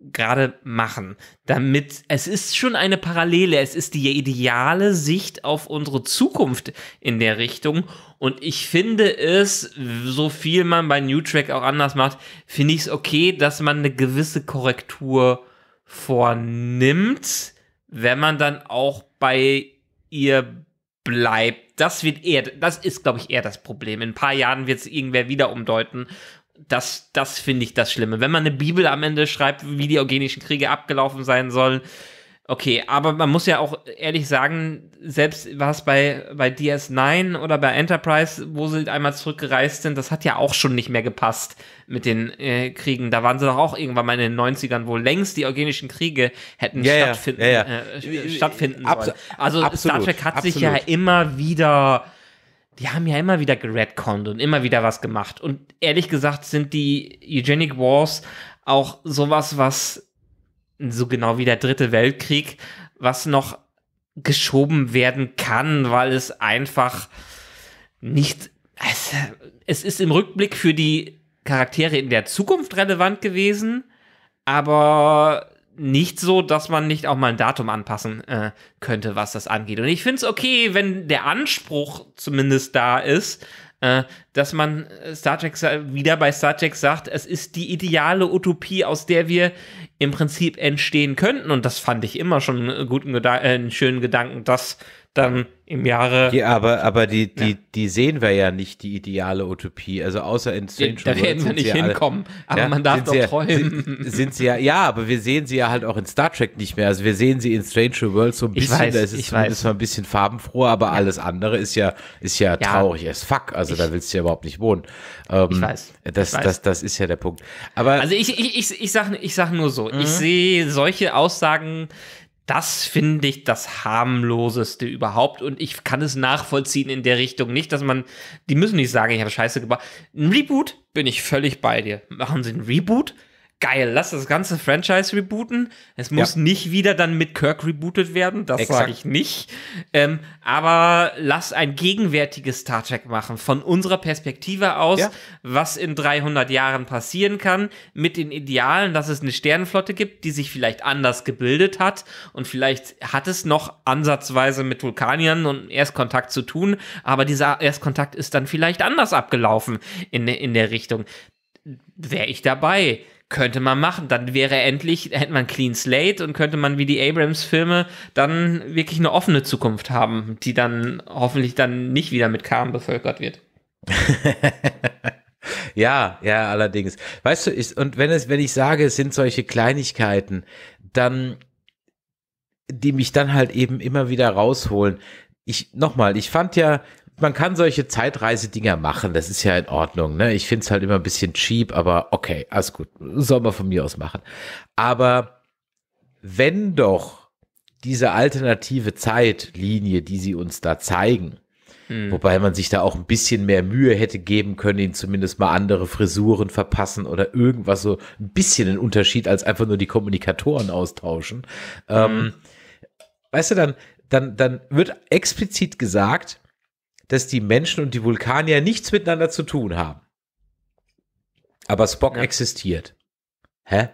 gerade machen, damit es ist schon eine Parallele, es ist die ideale Sicht auf unsere Zukunft in der Richtung und ich finde es, so viel man bei New Track auch anders macht, finde ich es okay, dass man eine gewisse Korrektur vornimmt, wenn man dann auch bei ihr bleibt. Das wird eher, das ist glaube ich eher das Problem. In ein paar Jahren wird es irgendwer wieder umdeuten das, das finde ich das Schlimme. Wenn man eine Bibel am Ende schreibt, wie die eugenischen Kriege abgelaufen sein sollen, okay, aber man muss ja auch ehrlich sagen, selbst was bei, bei DS9 oder bei Enterprise, wo sie einmal zurückgereist sind, das hat ja auch schon nicht mehr gepasst mit den äh, Kriegen. Da waren sie doch auch irgendwann mal in den 90ern, wo längst die eugenischen Kriege hätten ja, stattfinden, ja, ja. Äh, stattfinden Abs sollen. Also absolut, Star Trek hat absolut. sich ja immer wieder die haben ja immer wieder geredconnt und immer wieder was gemacht. Und ehrlich gesagt sind die Eugenic Wars auch sowas, was so genau wie der Dritte Weltkrieg, was noch geschoben werden kann, weil es einfach nicht. Es, es ist im Rückblick für die Charaktere in der Zukunft relevant gewesen, aber nicht so, dass man nicht auch mal ein Datum anpassen äh, könnte, was das angeht. Und ich finde es okay, wenn der Anspruch zumindest da ist, äh, dass man äh, Star Trek wieder bei Star Trek sagt, es ist die ideale Utopie, aus der wir im Prinzip entstehen könnten. Und das fand ich immer schon einen guten Geda äh, einen schönen Gedanken, dass dann im Jahre. Die, aber aber die, die, ja. die sehen wir ja nicht, die ideale Utopie. Also außer in Strange Worlds. Da werden wir nicht hinkommen, alle, aber ja, man darf doch ja, träumen. Sind, sind, sie ja, ja, aber wir sehen sie ja halt auch in Star Trek nicht mehr. Also wir sehen sie in Stranger Worlds so ein bisschen, ich weiß, da ist es zumindest mal ein bisschen farbenfroher, aber alles andere ist ja, ist ja, traurig as fuck. Also ich, da willst du ja überhaupt nicht wohnen. Ähm, ich weiß. Das, ich weiß. Das, das ist ja der Punkt. Aber also ich, ich, ich, ich, sag, ich sag nur so, mhm. ich sehe solche Aussagen das finde ich das harmloseste überhaupt und ich kann es nachvollziehen in der Richtung nicht, dass man, die müssen nicht sagen, ich habe Scheiße gebaut. Ein Reboot bin ich völlig bei dir. Machen sie ein Reboot, geil, lass das ganze Franchise rebooten. Es muss ja. nicht wieder dann mit Kirk rebootet werden, das sage ich nicht. Ähm, aber lass ein gegenwärtiges Star Trek machen, von unserer Perspektive aus, ja. was in 300 Jahren passieren kann, mit den Idealen, dass es eine Sternenflotte gibt, die sich vielleicht anders gebildet hat und vielleicht hat es noch ansatzweise mit Vulkaniern und Erstkontakt zu tun, aber dieser Erstkontakt ist dann vielleicht anders abgelaufen in, in der Richtung. Wäre ich dabei könnte man machen. Dann wäre endlich, hätte man Clean Slate und könnte man wie die Abrams-Filme dann wirklich eine offene Zukunft haben, die dann hoffentlich dann nicht wieder mit Karen bevölkert wird. ja, ja, allerdings. Weißt du, ich, und wenn es, wenn ich sage, es sind solche Kleinigkeiten, dann, die mich dann halt eben immer wieder rausholen. Ich, nochmal, ich fand ja man kann solche Zeitreisedinger machen, das ist ja in Ordnung. Ne? Ich finde es halt immer ein bisschen cheap, aber okay, alles gut. Soll man von mir aus machen. Aber wenn doch diese alternative Zeitlinie, die sie uns da zeigen, mhm. wobei man sich da auch ein bisschen mehr Mühe hätte geben können, ihnen zumindest mal andere Frisuren verpassen oder irgendwas so ein bisschen einen Unterschied als einfach nur die Kommunikatoren austauschen. Mhm. Ähm, hm. weißt du, dann, dann, dann wird explizit gesagt, dass die Menschen und die Vulkanier nichts miteinander zu tun haben. Aber Spock ja. existiert. Hä?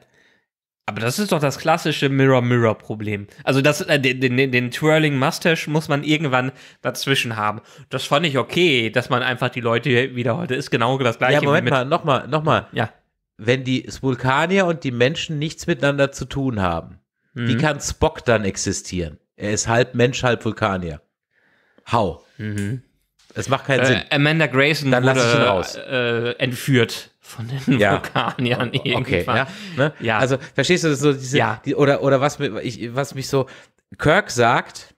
Aber das ist doch das klassische Mirror-Mirror-Problem. Also das, äh, den, den, den Twirling Mustache muss man irgendwann dazwischen haben. Das fand ich okay, dass man einfach die Leute wieder heute ist genau das gleiche. Ja, Moment mal, nochmal, nochmal. Ja. Wenn die Vulkanier und die Menschen nichts miteinander zu tun haben, mhm. wie kann Spock dann existieren? Er ist halb Mensch, halb Vulkanier. How? Mhm. Es macht keinen äh, Sinn. Amanda Grayson Dann wurde äh, entführt von den ja. Vulkaniern irgendwann. Okay, ja, ne? ja, Also verstehst du so diese ja. die, oder oder was ich, was mich so Kirk sagt,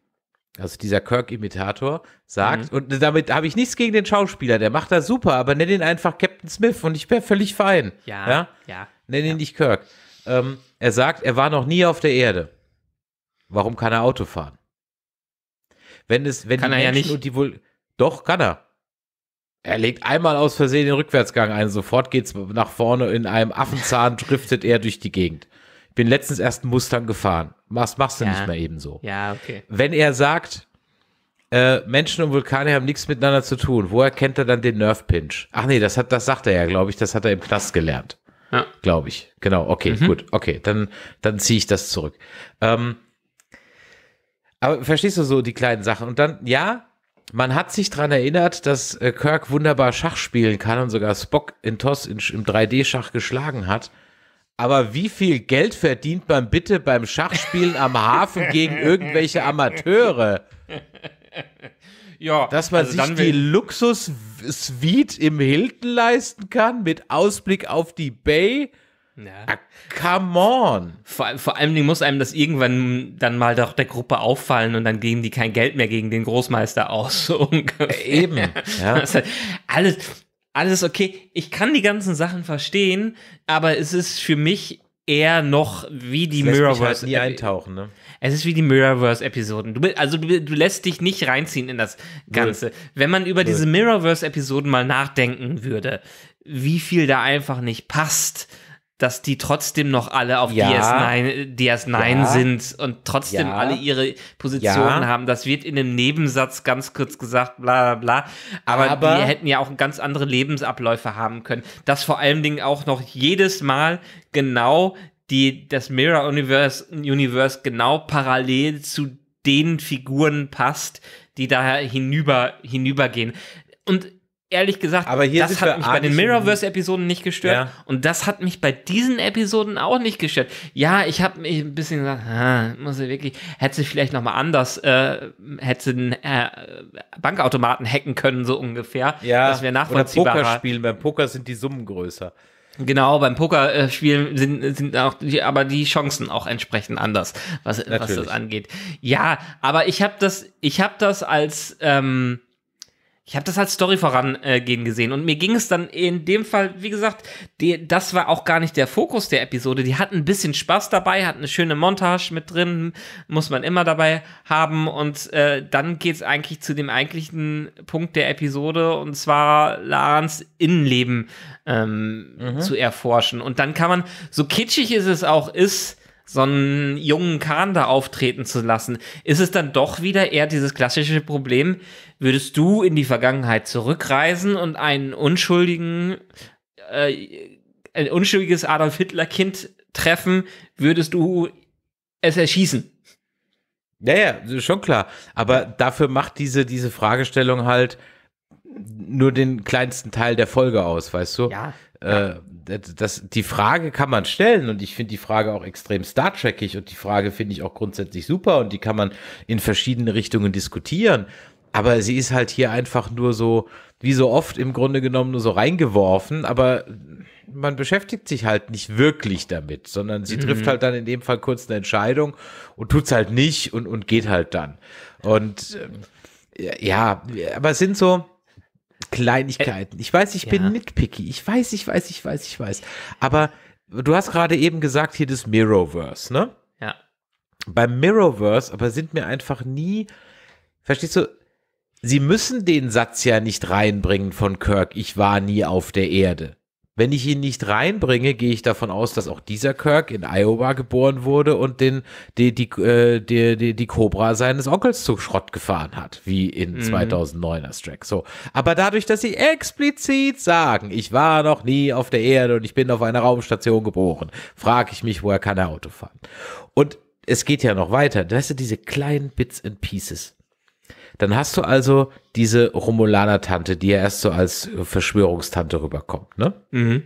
also dieser Kirk-Imitator sagt, mhm. und damit habe ich nichts gegen den Schauspieler, der macht das super, aber nenn ihn einfach Captain Smith und ich wäre völlig fein. Ja, ja. ja nenn ihn nicht Kirk. Ähm, er sagt, er war noch nie auf der Erde. Warum kann er Auto fahren? Wenn es, wenn kann die Menschen ja und die Vulkanier doch, kann er. Er legt einmal aus Versehen den Rückwärtsgang ein. Sofort geht's nach vorne. In einem Affenzahn driftet er durch die Gegend. bin letztens erst einen Mustang gefahren. Was machst du ja. nicht mehr ebenso? Ja, okay. Wenn er sagt, äh, Menschen und Vulkane haben nichts miteinander zu tun, woher kennt er dann den Nerf Pinch? Ach nee, das hat, das sagt er ja, glaube ich. Das hat er im Knast gelernt. Ja. Glaube ich. Genau. Okay, mhm. gut. Okay, dann, dann ziehe ich das zurück. Ähm, aber verstehst du so die kleinen Sachen? Und dann, ja, man hat sich daran erinnert, dass äh, Kirk wunderbar Schach spielen kann und sogar Spock in TOS im 3D-Schach geschlagen hat. Aber wie viel Geld verdient man bitte beim Schachspielen am Hafen gegen irgendwelche Amateure? Ja, dass man also sich die Luxus-Suite im Hilton leisten kann mit Ausblick auf die Bay ja. Ah, come on! Vor, vor allem muss einem das irgendwann dann mal doch der Gruppe auffallen und dann geben die kein Geld mehr gegen den Großmeister aus. So Eben. Ja. Das alles, alles okay. Ich kann die ganzen Sachen verstehen, aber es ist für mich eher noch wie die Mirrorverse. Halt eintauchen, ne? Es ist wie die Mirrorverse-Episoden. Du, also du, du, lässt dich nicht reinziehen in das Ganze. Nö. Wenn man über Nö. diese Mirrorverse-Episoden mal nachdenken würde, wie viel da einfach nicht passt dass die trotzdem noch alle auf ja. DS9, äh, DS9 ja. sind und trotzdem ja. alle ihre Positionen haben. Das wird in einem Nebensatz ganz kurz gesagt, bla bla bla. Aber, Aber die hätten ja auch ganz andere Lebensabläufe haben können. Dass vor allen Dingen auch noch jedes Mal genau die, das Mirror Universe, Universe genau parallel zu den Figuren passt, die daher hinüber, hinübergehen. Und ehrlich gesagt, aber hier das hat mich bei den Mirrorverse-Episoden nicht gestört ja. und das hat mich bei diesen Episoden auch nicht gestört. Ja, ich habe mich ein bisschen gesagt, ah, muss ich wirklich, hätte ich vielleicht noch mal anders, äh, hätte einen äh, Bankautomaten hacken können so ungefähr, ja, das wäre nachvollziehbar. Oder Pokerspielen, beim Poker sind die Summen größer. Genau, beim Pokerspielen äh, sind, sind auch die, aber die Chancen auch entsprechend anders, was, was das angeht. Ja, aber ich habe das, ich habe das als ähm, ich habe das als Story vorangehen gesehen und mir ging es dann in dem Fall, wie gesagt, die, das war auch gar nicht der Fokus der Episode. Die hatten ein bisschen Spaß dabei, hatten eine schöne Montage mit drin, muss man immer dabei haben und äh, dann geht's eigentlich zu dem eigentlichen Punkt der Episode und zwar Lans Innenleben ähm, mhm. zu erforschen. Und dann kann man, so kitschig ist es auch ist, so einen jungen Kahn da auftreten zu lassen, ist es dann doch wieder eher dieses klassische Problem, würdest du in die Vergangenheit zurückreisen und einen unschuldigen, äh, ein unschuldiges Adolf Hitler-Kind treffen, würdest du es erschießen? Naja, ja, schon klar. Aber dafür macht diese, diese Fragestellung halt nur den kleinsten Teil der Folge aus, weißt du? Ja. Äh, das, die Frage kann man stellen und ich finde die Frage auch extrem Star Trekig und die Frage finde ich auch grundsätzlich super und die kann man in verschiedene Richtungen diskutieren. Aber sie ist halt hier einfach nur so, wie so oft im Grunde genommen, nur so reingeworfen. Aber man beschäftigt sich halt nicht wirklich damit, sondern sie mhm. trifft halt dann in dem Fall kurz eine Entscheidung und tut es halt nicht und, und geht halt dann. Und äh, ja, aber es sind so, Kleinigkeiten. Ich weiß, ich ja. bin nitpicky. Ich weiß, ich weiß, ich weiß, ich weiß. Aber du hast gerade eben gesagt, hier das Mirrorverse, ne? Ja. Beim Mirrorverse aber sind mir einfach nie, verstehst du, sie müssen den Satz ja nicht reinbringen von Kirk, ich war nie auf der Erde. Wenn ich ihn nicht reinbringe, gehe ich davon aus, dass auch dieser Kirk in Iowa geboren wurde und den, die, die, äh, die, die, die Cobra seines Onkels zu Schrott gefahren hat, wie in mhm. 2009er Strack. So. Aber dadurch, dass sie explizit sagen, ich war noch nie auf der Erde und ich bin auf einer Raumstation geboren, frage ich mich, woher kann er Auto fahren? Und es geht ja noch weiter. Das sind diese kleinen Bits and Pieces dann hast du also diese Romulaner-Tante, die ja erst so als Verschwörungstante rüberkommt, ne? Mhm.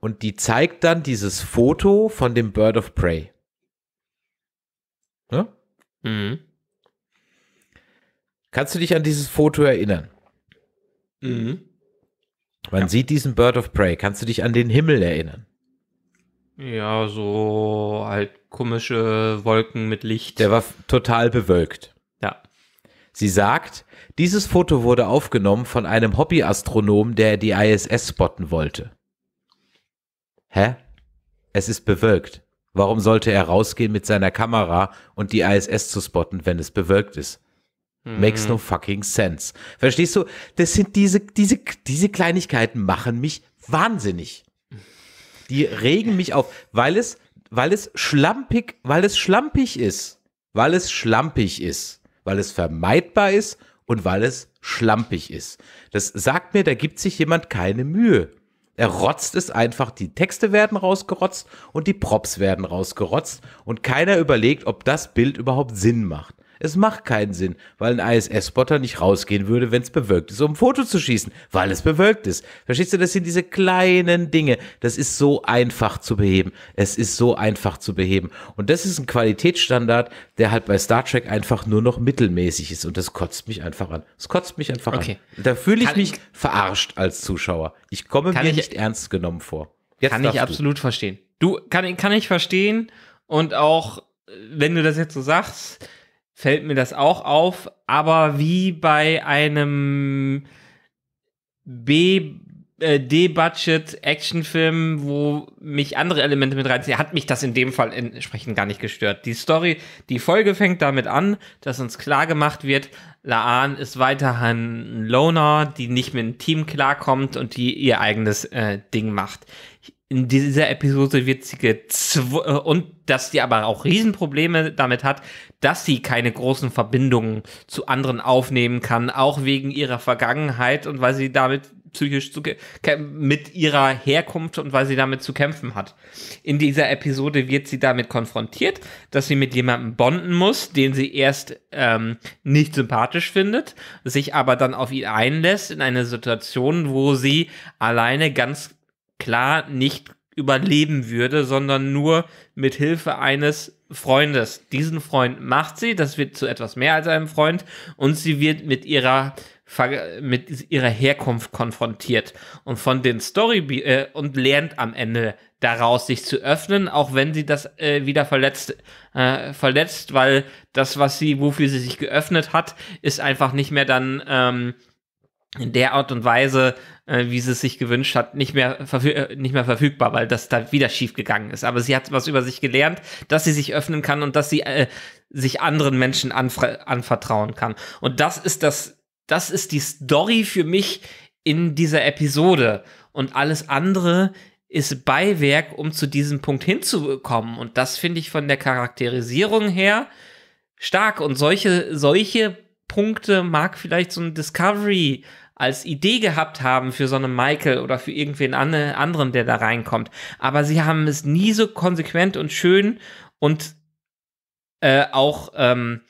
Und die zeigt dann dieses Foto von dem Bird of Prey. Ne? Mhm. Kannst du dich an dieses Foto erinnern? Mhm. Man ja. sieht diesen Bird of Prey. Kannst du dich an den Himmel erinnern? Ja, so halt komische Wolken mit Licht. Der war total bewölkt. Sie sagt, dieses Foto wurde aufgenommen von einem Hobbyastronomen, der die ISS spotten wollte. Hä? Es ist bewölkt. Warum sollte er rausgehen mit seiner Kamera und die ISS zu spotten, wenn es bewölkt ist? Mhm. Makes no fucking sense. Verstehst du? Das sind diese, diese, diese Kleinigkeiten machen mich wahnsinnig. Die regen mich auf, weil es, weil es schlampig, weil es schlampig ist. Weil es schlampig ist weil es vermeidbar ist und weil es schlampig ist. Das sagt mir, da gibt sich jemand keine Mühe. Er rotzt es einfach, die Texte werden rausgerotzt und die Props werden rausgerotzt und keiner überlegt, ob das Bild überhaupt Sinn macht. Es macht keinen Sinn, weil ein ISS-Spotter nicht rausgehen würde, wenn es bewölkt ist, um ein Foto zu schießen, weil es bewölkt ist. Verstehst du, das sind diese kleinen Dinge. Das ist so einfach zu beheben. Es ist so einfach zu beheben. Und das ist ein Qualitätsstandard, der halt bei Star Trek einfach nur noch mittelmäßig ist. Und das kotzt mich einfach an. Das kotzt mich einfach okay. an. Da fühle ich kann mich ich, verarscht als Zuschauer. Ich komme mir ich, nicht ernst genommen vor. Jetzt kann ich absolut du. verstehen. Du, kann, kann ich verstehen. Und auch, äh, wenn du das jetzt so sagst, fällt mir das auch auf, aber wie bei einem B äh, D-Budget Actionfilm, wo mich andere Elemente mit reinziehen, hat mich das in dem Fall entsprechend gar nicht gestört. Die Story, die Folge fängt damit an, dass uns klar gemacht wird, Laan ist weiterhin ein Loner, die nicht mit dem Team klarkommt und die ihr eigenes äh, Ding macht in dieser Episode wird sie gezwungen äh, und dass sie aber auch Riesenprobleme damit hat, dass sie keine großen Verbindungen zu anderen aufnehmen kann, auch wegen ihrer Vergangenheit und weil sie damit psychisch zu, mit ihrer Herkunft und weil sie damit zu kämpfen hat. In dieser Episode wird sie damit konfrontiert, dass sie mit jemandem bonden muss, den sie erst ähm, nicht sympathisch findet, sich aber dann auf ihn einlässt in eine Situation, wo sie alleine ganz klar nicht überleben würde, sondern nur mit Hilfe eines Freundes. Diesen Freund macht sie, das wird zu etwas mehr als einem Freund und sie wird mit ihrer mit ihrer Herkunft konfrontiert und von den Story äh, und lernt am Ende daraus sich zu öffnen, auch wenn sie das äh, wieder verletzt äh, verletzt, weil das was sie wofür sie sich geöffnet hat, ist einfach nicht mehr dann ähm, in der Art und Weise, äh, wie sie es sich gewünscht hat, nicht mehr, äh, nicht mehr verfügbar, weil das da wieder schief gegangen ist. Aber sie hat was über sich gelernt, dass sie sich öffnen kann und dass sie äh, sich anderen Menschen anvertrauen kann. Und das ist das, das ist die Story für mich in dieser Episode. Und alles andere ist Beiwerk, um zu diesem Punkt hinzukommen. Und das finde ich von der Charakterisierung her stark. Und solche, solche Punkte mag vielleicht so ein Discovery als Idee gehabt haben für so einen Michael oder für irgendwen anderen, der da reinkommt. Aber sie haben es nie so konsequent und schön und äh, auch, ähm,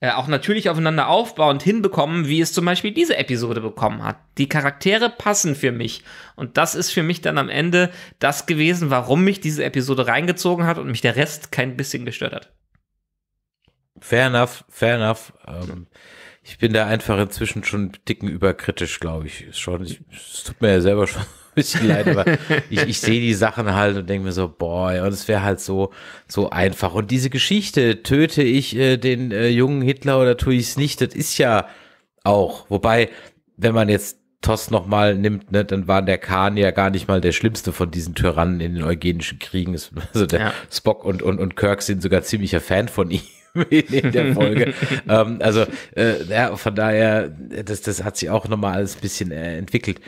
äh, auch natürlich aufeinander aufbauend hinbekommen, wie es zum Beispiel diese Episode bekommen hat. Die Charaktere passen für mich. Und das ist für mich dann am Ende das gewesen, warum mich diese Episode reingezogen hat und mich der Rest kein bisschen gestört hat. Fair enough, fair enough. Ähm, um ich bin da einfach inzwischen schon dicken überkritisch, glaube ich. Schon, ich, es tut mir ja selber schon ein bisschen leid, aber ich, ich sehe die Sachen halt und denke mir so, boah, ja, und es wäre halt so, so einfach. Und diese Geschichte, töte ich äh, den äh, jungen Hitler oder tue ich es nicht, das ist ja auch, wobei, wenn man jetzt Toss nochmal nimmt, ne, dann war der Kahn ja gar nicht mal der schlimmste von diesen Tyrannen in den eugenischen Kriegen. Also der ja. Spock und, und, und Kirk sind sogar ziemlicher Fan von ihm. in der Folge. ähm, also äh, ja, von daher, das, das hat sich auch nochmal alles ein bisschen äh, entwickelt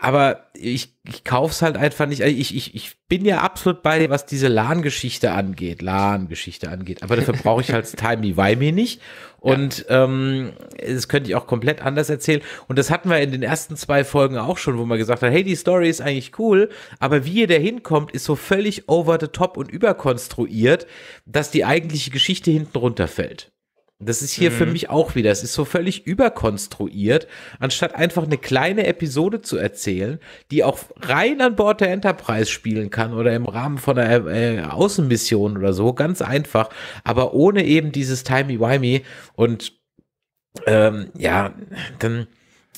aber ich, ich kauf's halt einfach nicht. Also ich, ich, ich bin ja absolut bei dir, was diese LAN-Geschichte angeht, LAN-Geschichte angeht. Aber dafür brauche ich halt Timey-Wimey nicht. Und ja. ähm, das könnte ich auch komplett anders erzählen. Und das hatten wir in den ersten zwei Folgen auch schon, wo man gesagt hat, hey, die Story ist eigentlich cool, aber wie ihr da hinkommt, ist so völlig over the top und überkonstruiert, dass die eigentliche Geschichte hinten runterfällt. Das ist hier mhm. für mich auch wieder. Es ist so völlig überkonstruiert, anstatt einfach eine kleine Episode zu erzählen, die auch rein an Bord der Enterprise spielen kann oder im Rahmen von einer äh, Außenmission oder so, ganz einfach, aber ohne eben dieses timey-wimey und ähm, ja, dann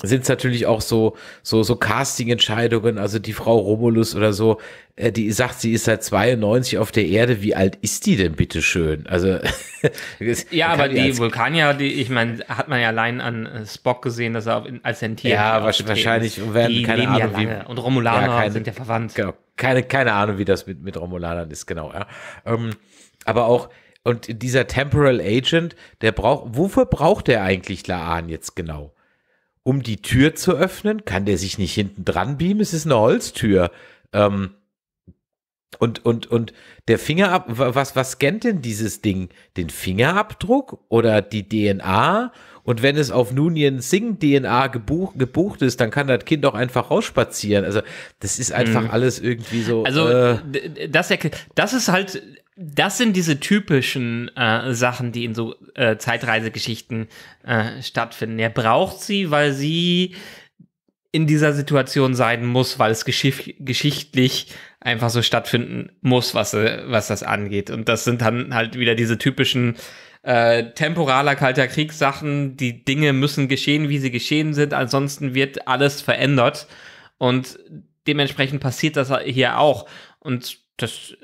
sind es natürlich auch so, so, so Casting-Entscheidungen, also die Frau Romulus oder so, äh, die sagt, sie ist seit 92 auf der Erde, wie alt ist die denn bitte schön? Also, ja, aber die, die Vulkanier, die, ich meine, hat man ja allein an äh, Spock gesehen, dass er als ein Tier. Ja, wahrscheinlich ist. werden die keine Ahnung. Ja wie, Und Romulaner ja, keine, sind ja verwandt. Genau, keine, keine Ahnung, wie das mit, mit Romulanern ist, genau, ja. Ähm, aber auch, und dieser Temporal Agent, der braucht, wofür braucht der eigentlich Laan jetzt genau? um die Tür zu öffnen, kann der sich nicht hinten dran beamen. Es ist eine Holztür. Ähm, und, und, und der Fingerabdruck, was, was scannt denn dieses Ding? Den Fingerabdruck oder die DNA? Und wenn es auf Nunien Singh DNA gebuch, gebucht ist, dann kann das Kind auch einfach rausspazieren. Also, das ist einfach mhm. alles irgendwie so. Also, äh, das, das ist halt das sind diese typischen äh, Sachen, die in so äh, Zeitreisegeschichten äh, stattfinden. Er braucht sie, weil sie in dieser Situation sein muss, weil es geschicht geschichtlich einfach so stattfinden muss, was, äh, was das angeht. Und das sind dann halt wieder diese typischen äh, temporaler kalter Kriegssachen. Die Dinge müssen geschehen, wie sie geschehen sind. Ansonsten wird alles verändert. Und dementsprechend passiert das hier auch. Und das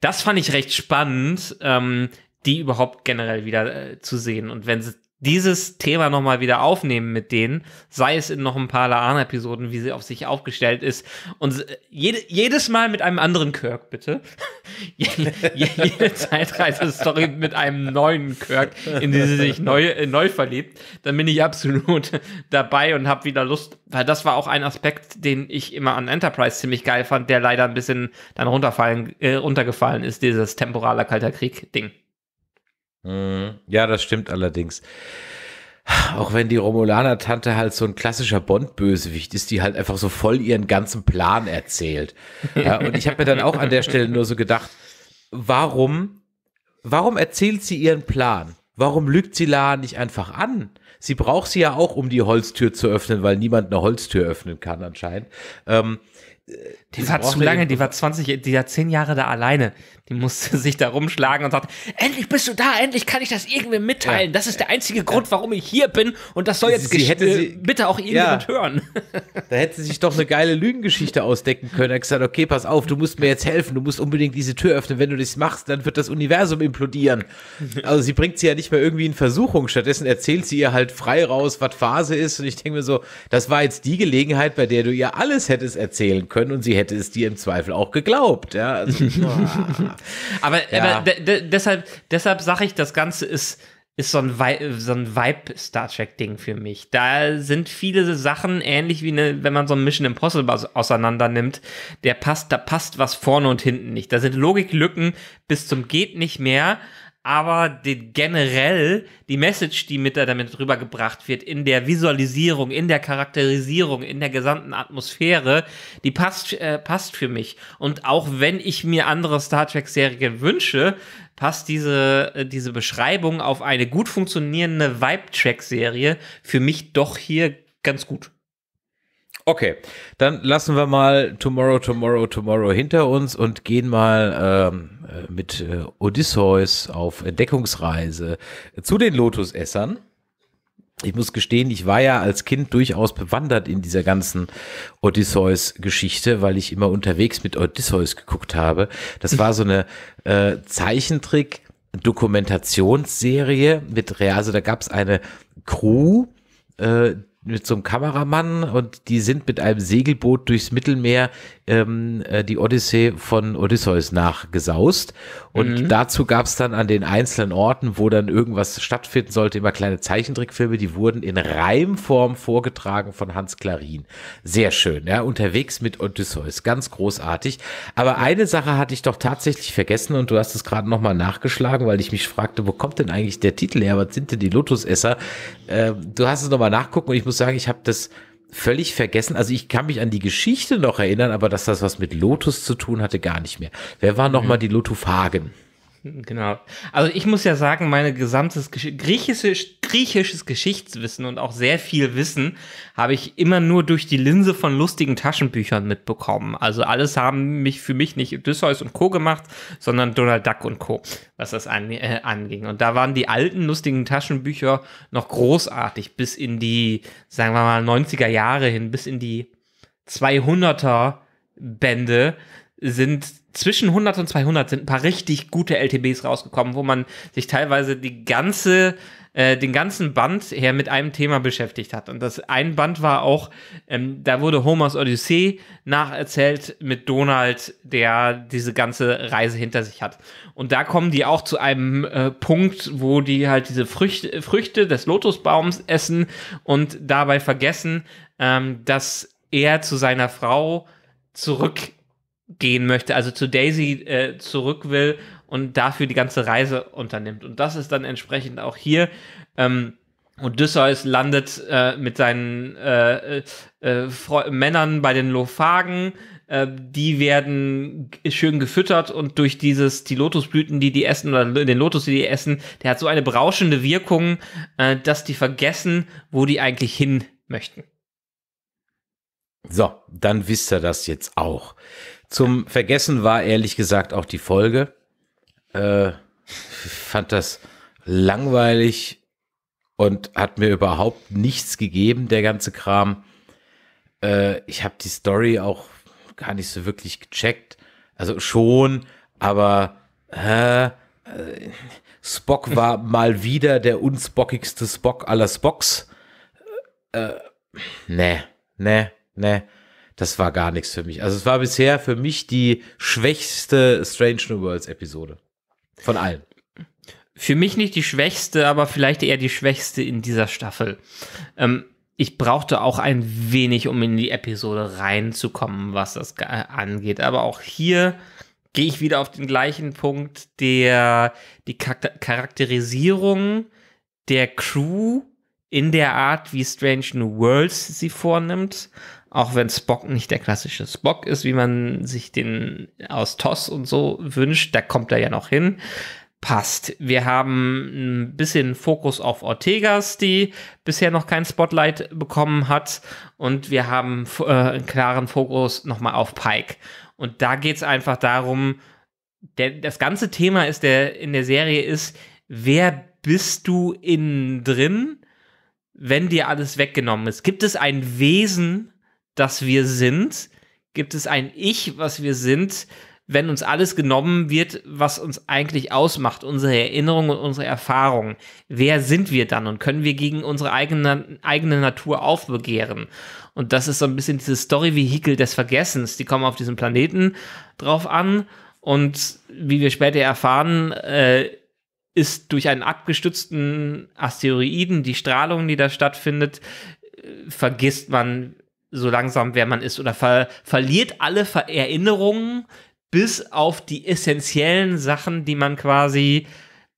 das fand ich recht spannend, ähm, die überhaupt generell wieder äh, zu sehen. Und wenn sie dieses Thema nochmal wieder aufnehmen mit denen, sei es in noch ein paar Laan-Episoden, wie sie auf sich aufgestellt ist. Und jede, jedes Mal mit einem anderen Kirk, bitte. jede, jede Zeitreise-Story mit einem neuen Kirk, in die sie sich neu, äh, neu verliebt, dann bin ich absolut dabei und habe wieder Lust, weil das war auch ein Aspekt, den ich immer an Enterprise ziemlich geil fand, der leider ein bisschen dann runterfallen, äh, runtergefallen ist, dieses temporaler Kalter Krieg-Ding. Mhm. Ja, das stimmt allerdings. Auch wenn die Romulaner-Tante halt so ein klassischer Bond-Bösewicht ist, die halt einfach so voll ihren ganzen Plan erzählt. Ja, und ich habe mir dann auch an der Stelle nur so gedacht, warum, warum erzählt sie ihren Plan? Warum lügt sie Lara nicht einfach an? Sie braucht sie ja auch, um die Holztür zu öffnen, weil niemand eine Holztür öffnen kann anscheinend. Ähm, die, war zu lange, die war 20, die war 10 Jahre da alleine die musste sich da rumschlagen und sagt, endlich bist du da, endlich kann ich das irgendwem mitteilen. Ja. Das ist der einzige Grund, warum ich hier bin und das soll jetzt sie, hätte äh, sie, bitte auch irgendjemand ja. hören. Da hätte sie sich doch eine geile Lügengeschichte ausdecken können. Er hat gesagt, okay, pass auf, du musst mir jetzt helfen, du musst unbedingt diese Tür öffnen. Wenn du das machst, dann wird das Universum implodieren. Also sie bringt sie ja nicht mehr irgendwie in Versuchung. Stattdessen erzählt sie ihr halt frei raus, was Phase ist. Und ich denke mir so, das war jetzt die Gelegenheit, bei der du ihr alles hättest erzählen können und sie hätte es dir im Zweifel auch geglaubt. Ja, also, aber, ja. aber deshalb, deshalb sage ich, das Ganze ist, ist so ein, Vi so ein Vibe-Star Trek-Ding für mich. Da sind viele Sachen ähnlich wie eine, wenn man so ein Mission Impossible auseinander nimmt. Der passt, da passt was vorne und hinten nicht. Da sind Logiklücken bis zum geht nicht mehr aber den, generell die Message, die mit damit rübergebracht wird, in der Visualisierung, in der Charakterisierung, in der gesamten Atmosphäre, die passt, äh, passt für mich. Und auch wenn ich mir andere Star Trek-Serien wünsche, passt diese, äh, diese Beschreibung auf eine gut funktionierende Vibe-Track-Serie für mich doch hier ganz gut. Okay, dann lassen wir mal Tomorrow, Tomorrow, Tomorrow hinter uns und gehen mal ähm, äh, mit äh, Odysseus auf Entdeckungsreise zu den Lotusessern. Ich muss gestehen, ich war ja als Kind durchaus bewandert in dieser ganzen Odysseus-Geschichte, weil ich immer unterwegs mit Odysseus geguckt habe. Das war so eine äh, Zeichentrick. Dokumentationsserie mit, also da gab es eine Crew, äh, mit so einem Kameramann und die sind mit einem Segelboot durchs Mittelmeer ähm, äh, die Odyssee von Odysseus nachgesaust. Und mhm. dazu gab es dann an den einzelnen Orten, wo dann irgendwas stattfinden sollte, immer kleine Zeichentrickfilme, die wurden in Reimform vorgetragen von Hans Klarin. Sehr schön, ja, unterwegs mit Odysseus, ganz großartig. Aber eine Sache hatte ich doch tatsächlich vergessen und du hast es gerade nochmal nachgeschlagen, weil ich mich fragte, wo kommt denn eigentlich der Titel her? Was sind denn die Lotusesser? Ähm, du hast es nochmal nachgucken und ich muss sagen, ich habe das völlig vergessen. Also ich kann mich an die Geschichte noch erinnern, aber dass das was mit Lotus zu tun hatte, gar nicht mehr. Wer war nochmal mhm. die Lotophagen? Genau. Also ich muss ja sagen, mein gesamtes Gesch griechisches, griechisches Geschichtswissen und auch sehr viel Wissen habe ich immer nur durch die Linse von lustigen Taschenbüchern mitbekommen. Also alles haben mich für mich nicht Odysseus und Co. gemacht, sondern Donald Duck und Co., was das an, äh, anging. Und da waren die alten lustigen Taschenbücher noch großartig, bis in die, sagen wir mal, 90er Jahre hin, bis in die 200er Bände sind zwischen 100 und 200 sind ein paar richtig gute LTBs rausgekommen, wo man sich teilweise die ganze äh, den ganzen Band her mit einem Thema beschäftigt hat. Und das ein Band war auch, ähm, da wurde Homers Odyssee nacherzählt mit Donald, der diese ganze Reise hinter sich hat. Und da kommen die auch zu einem äh, Punkt, wo die halt diese Früchte, Früchte des Lotusbaums essen und dabei vergessen, ähm, dass er zu seiner Frau zurück gehen möchte, also zu Daisy äh, zurück will und dafür die ganze Reise unternimmt. Und das ist dann entsprechend auch hier. Ähm, Odysseus landet äh, mit seinen äh, äh, äh Männern bei den Lophagen. Äh, die werden schön gefüttert und durch dieses, die Lotusblüten, die die essen, oder den Lotus, die die essen, der hat so eine berauschende Wirkung, dass die vergessen, wo die eigentlich hin möchten. So, dann wisst ihr das jetzt auch. Zum Vergessen war ehrlich gesagt auch die Folge. Äh, fand das langweilig und hat mir überhaupt nichts gegeben, der ganze Kram. Äh, ich habe die Story auch gar nicht so wirklich gecheckt. Also schon, aber äh, Spock war mal wieder der unspockigste Spock aller Spocks. Äh, nee, nee, nee das war gar nichts für mich. Also es war bisher für mich die schwächste Strange New Worlds Episode. Von allen. Für mich nicht die schwächste, aber vielleicht eher die schwächste in dieser Staffel. Ähm, ich brauchte auch ein wenig, um in die Episode reinzukommen, was das äh, angeht. Aber auch hier gehe ich wieder auf den gleichen Punkt, der die Charakterisierung der Crew in der Art, wie Strange New Worlds sie vornimmt, auch wenn Spock nicht der klassische Spock ist, wie man sich den aus Toss und so wünscht, da kommt er ja noch hin. Passt. Wir haben ein bisschen Fokus auf Ortegas, die bisher noch kein Spotlight bekommen hat. Und wir haben äh, einen klaren Fokus nochmal auf Pike. Und da geht es einfach darum, der, das ganze Thema ist der, in der Serie ist, wer bist du innen drin, wenn dir alles weggenommen ist? Gibt es ein Wesen, das wir sind, gibt es ein Ich, was wir sind, wenn uns alles genommen wird, was uns eigentlich ausmacht, unsere Erinnerungen und unsere Erfahrungen. Wer sind wir dann und können wir gegen unsere eigene, eigene Natur aufbegehren? Und das ist so ein bisschen dieses Story-Vehikel des Vergessens. Die kommen auf diesem Planeten drauf an und wie wir später erfahren, äh, ist durch einen abgestützten Asteroiden die Strahlung, die da stattfindet, äh, vergisst man, so langsam, wer man ist, oder ver verliert alle ver Erinnerungen bis auf die essentiellen Sachen, die man quasi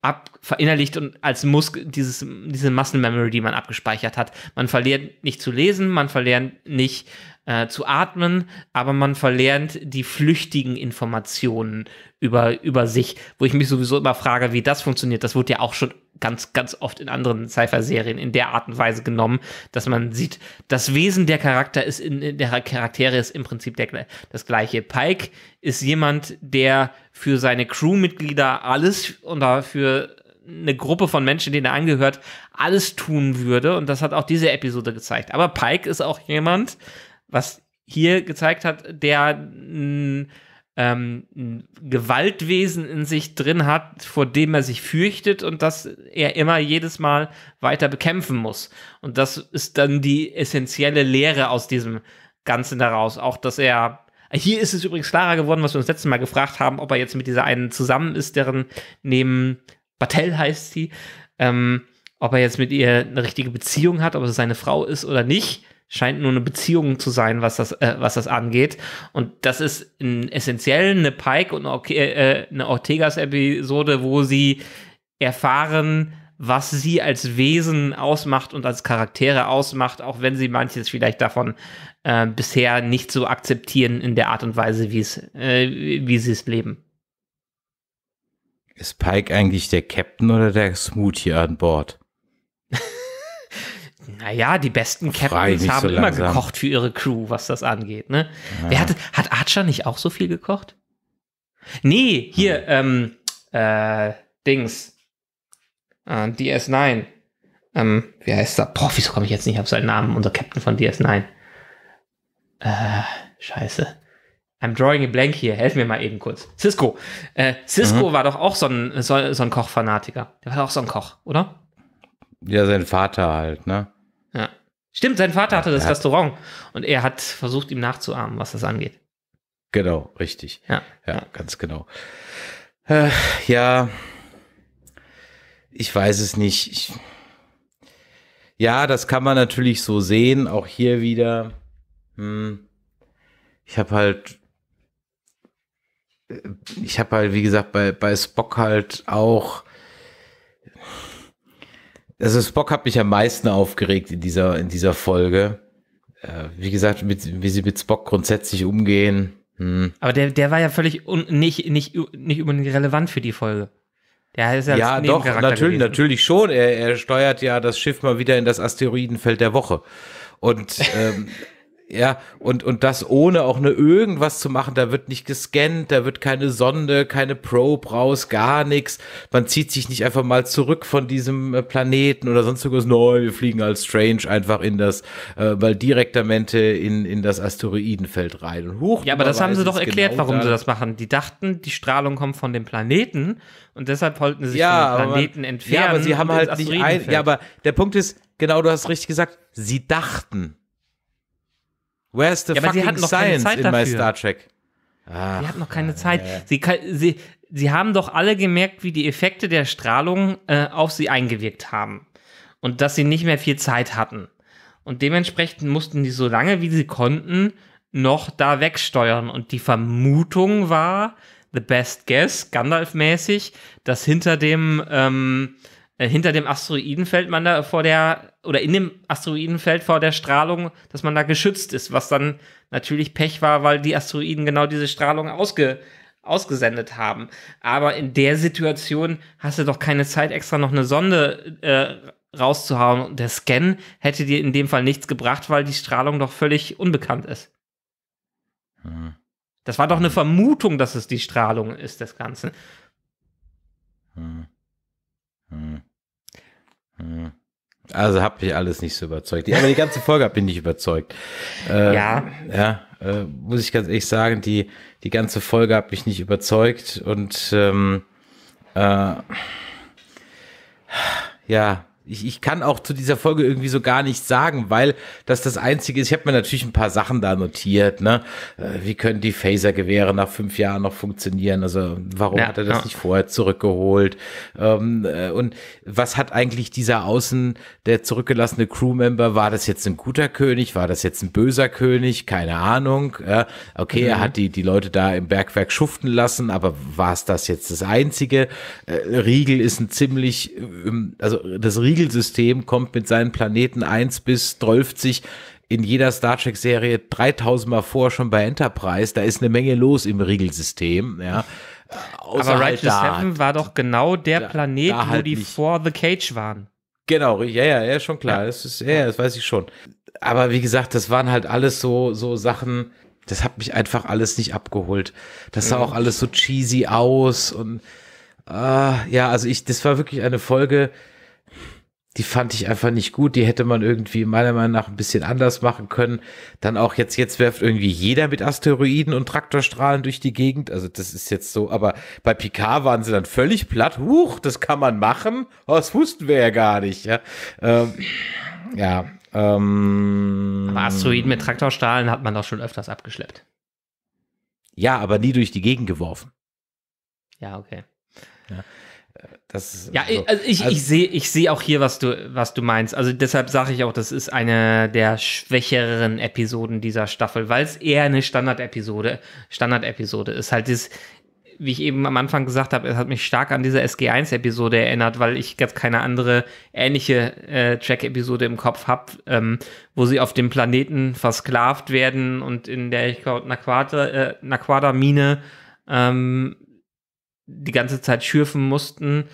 ab verinnerlicht und als Muskel dieses diese Muscle Memory, die man abgespeichert hat. Man verliert nicht zu lesen, man verliert nicht äh, zu atmen, aber man verlernt die flüchtigen Informationen über, über sich, wo ich mich sowieso immer frage, wie das funktioniert. Das wurde ja auch schon ganz, ganz oft in anderen cypher serien in der Art und Weise genommen, dass man sieht, das Wesen der Charakter ist in, in der Charaktere ist im Prinzip der, das gleiche. Pike ist jemand, der für seine Crewmitglieder alles und dafür eine Gruppe von Menschen, denen er angehört, alles tun würde. Und das hat auch diese Episode gezeigt. Aber Pike ist auch jemand, was hier gezeigt hat, der ein, ähm, ein Gewaltwesen in sich drin hat, vor dem er sich fürchtet und das er immer jedes Mal weiter bekämpfen muss. Und das ist dann die essentielle Lehre aus diesem Ganzen daraus. Auch, dass er hier ist es übrigens klarer geworden, was wir uns letztes Mal gefragt haben, ob er jetzt mit dieser einen zusammen ist, deren neben Battelle heißt sie, ähm, ob er jetzt mit ihr eine richtige Beziehung hat, ob es seine Frau ist oder nicht scheint nur eine Beziehung zu sein, was das, äh, was das angeht. Und das ist in essentiell eine Pike und eine, äh, eine Ortegas-Episode, wo sie erfahren, was sie als Wesen ausmacht und als Charaktere ausmacht, auch wenn sie manches vielleicht davon äh, bisher nicht so akzeptieren in der Art und Weise, äh, wie sie es leben. Ist Pike eigentlich der Captain oder der Smoothie an Bord? Naja, die besten Captains haben so immer gekocht für ihre Crew, was das angeht. Ne? Ja. Wer hatte, hat Archer nicht auch so viel gekocht? Nee, hier, hm. ähm, äh, Dings. Äh, ah, DS9. Ähm, wie heißt er? Boah, wieso komme ich jetzt nicht auf seinen Namen? Unser Captain von DS9. Äh, scheiße. I'm drawing a blank hier. Helf mir mal eben kurz. Cisco. Äh, Cisco mhm. war doch auch so ein, so, so ein Kochfanatiker. Der war doch auch so ein Koch, oder? Ja, sein Vater halt, ne? Stimmt, sein Vater hatte das ja. Restaurant und er hat versucht, ihm nachzuahmen, was das angeht. Genau, richtig. Ja, ja, ja. ganz genau. Äh, ja, ich weiß es nicht. Ich, ja, das kann man natürlich so sehen. Auch hier wieder. Hm, ich habe halt. Äh, ich habe halt, wie gesagt, bei, bei Spock halt auch also Spock hat mich am meisten aufgeregt in dieser, in dieser Folge. Äh, wie gesagt, mit, wie sie mit Spock grundsätzlich umgehen. Hm. Aber der, der war ja völlig un, nicht, nicht, nicht unbedingt relevant für die Folge. Der ist ja, ja doch, natürlich, natürlich schon. Er, er steuert ja das Schiff mal wieder in das Asteroidenfeld der Woche. Und ähm, ja, und, und das ohne auch nur ne irgendwas zu machen, da wird nicht gescannt, da wird keine Sonde, keine Probe raus, gar nichts. Man zieht sich nicht einfach mal zurück von diesem äh, Planeten oder sonst irgendwas. Nein, wir fliegen als Strange einfach in das, äh, weil direktamente in, in das Asteroidenfeld rein. Und hoch, ja, aber das haben sie doch erklärt, genau warum sie das machen. Die dachten, die Strahlung kommt von dem Planeten und deshalb wollten sie sich ja, von dem Planeten entfernen. Ja, aber sie haben halt nicht ein, ja, aber der Punkt ist, genau, du hast richtig gesagt, sie dachten Where's the ja, fucking science in dafür. my Star Trek? Ach, die hatten noch keine Zeit. Sie, sie, sie haben doch alle gemerkt, wie die Effekte der Strahlung äh, auf sie eingewirkt haben. Und dass sie nicht mehr viel Zeit hatten. Und dementsprechend mussten die so lange, wie sie konnten, noch da wegsteuern. Und die Vermutung war, the best guess, Gandalf-mäßig, dass hinter dem ähm, äh, hinter dem Asteroidenfeld man da vor der, oder in dem Asteroidenfeld vor der Strahlung, dass man da geschützt ist, was dann natürlich Pech war, weil die Asteroiden genau diese Strahlung ausge, ausgesendet haben. Aber in der Situation hast du doch keine Zeit, extra noch eine Sonde äh, rauszuhauen. Und der Scan hätte dir in dem Fall nichts gebracht, weil die Strahlung doch völlig unbekannt ist. Hm. Das war doch eine Vermutung, dass es die Strahlung ist das Ganze. Hm. Hm. Hm. Also hat mich alles nicht so überzeugt. Aber die ganze Folge hat ich nicht überzeugt. Äh, ja. Ja, äh, muss ich ganz ehrlich sagen, die, die ganze Folge hat mich nicht überzeugt und ähm, äh, ja, ich, ich kann auch zu dieser Folge irgendwie so gar nichts sagen, weil das das Einzige ist. Ich habe mir natürlich ein paar Sachen da notiert. Ne? Äh, wie können die Phaser-Gewehre nach fünf Jahren noch funktionieren? Also warum ja, hat er das ja. nicht vorher zurückgeholt? Ähm, äh, und was hat eigentlich dieser außen, der zurückgelassene Crewmember, war das jetzt ein guter König? War das jetzt ein böser König? Keine Ahnung. Äh, okay, mhm. er hat die, die Leute da im Bergwerk schuften lassen, aber war es das jetzt das Einzige? Äh, Riegel ist ein ziemlich, ähm, also das Riegel Spiegelsystem kommt mit seinen Planeten 1 bis 12 in jeder Star Trek Serie 3000 Mal vor, schon bei Enterprise. Da ist eine Menge los im Riegelsystem, ja. Aber äh, Righteous halt Seven halt war doch genau der da, Planet, da halt wo die nicht. vor The Cage waren. Genau, ja, ja, ja, schon klar. Ja. Das ist, ja, das weiß ich schon. Aber wie gesagt, das waren halt alles so, so Sachen, das hat mich einfach alles nicht abgeholt. Das sah mhm. auch alles so cheesy aus und äh, ja, also ich, das war wirklich eine Folge, die fand ich einfach nicht gut. Die hätte man irgendwie meiner Meinung nach ein bisschen anders machen können. Dann auch jetzt, jetzt werft irgendwie jeder mit Asteroiden und Traktorstrahlen durch die Gegend. Also das ist jetzt so, aber bei Picard waren sie dann völlig platt. Huch, das kann man machen. Oh, das wussten wir ja gar nicht. Ja, ähm, ja ähm, aber Asteroiden mit Traktorstrahlen hat man doch schon öfters abgeschleppt. Ja, aber nie durch die Gegend geworfen. Ja, okay. Ja. Das ja, so. also ich, also, ich sehe ich seh auch hier, was du, was du meinst. Also deshalb sage ich auch, das ist eine der schwächeren Episoden dieser Staffel, weil es eher eine Standard-Episode Standard-Episode ist. Halt das, wie ich eben am Anfang gesagt habe, es hat mich stark an diese SG1-Episode erinnert, weil ich jetzt keine andere ähnliche äh, Track-Episode im Kopf habe, ähm, wo sie auf dem Planeten versklavt werden und in der ich glaube, Naquada-Mine äh, ähm, die ganze Zeit schürfen mussten,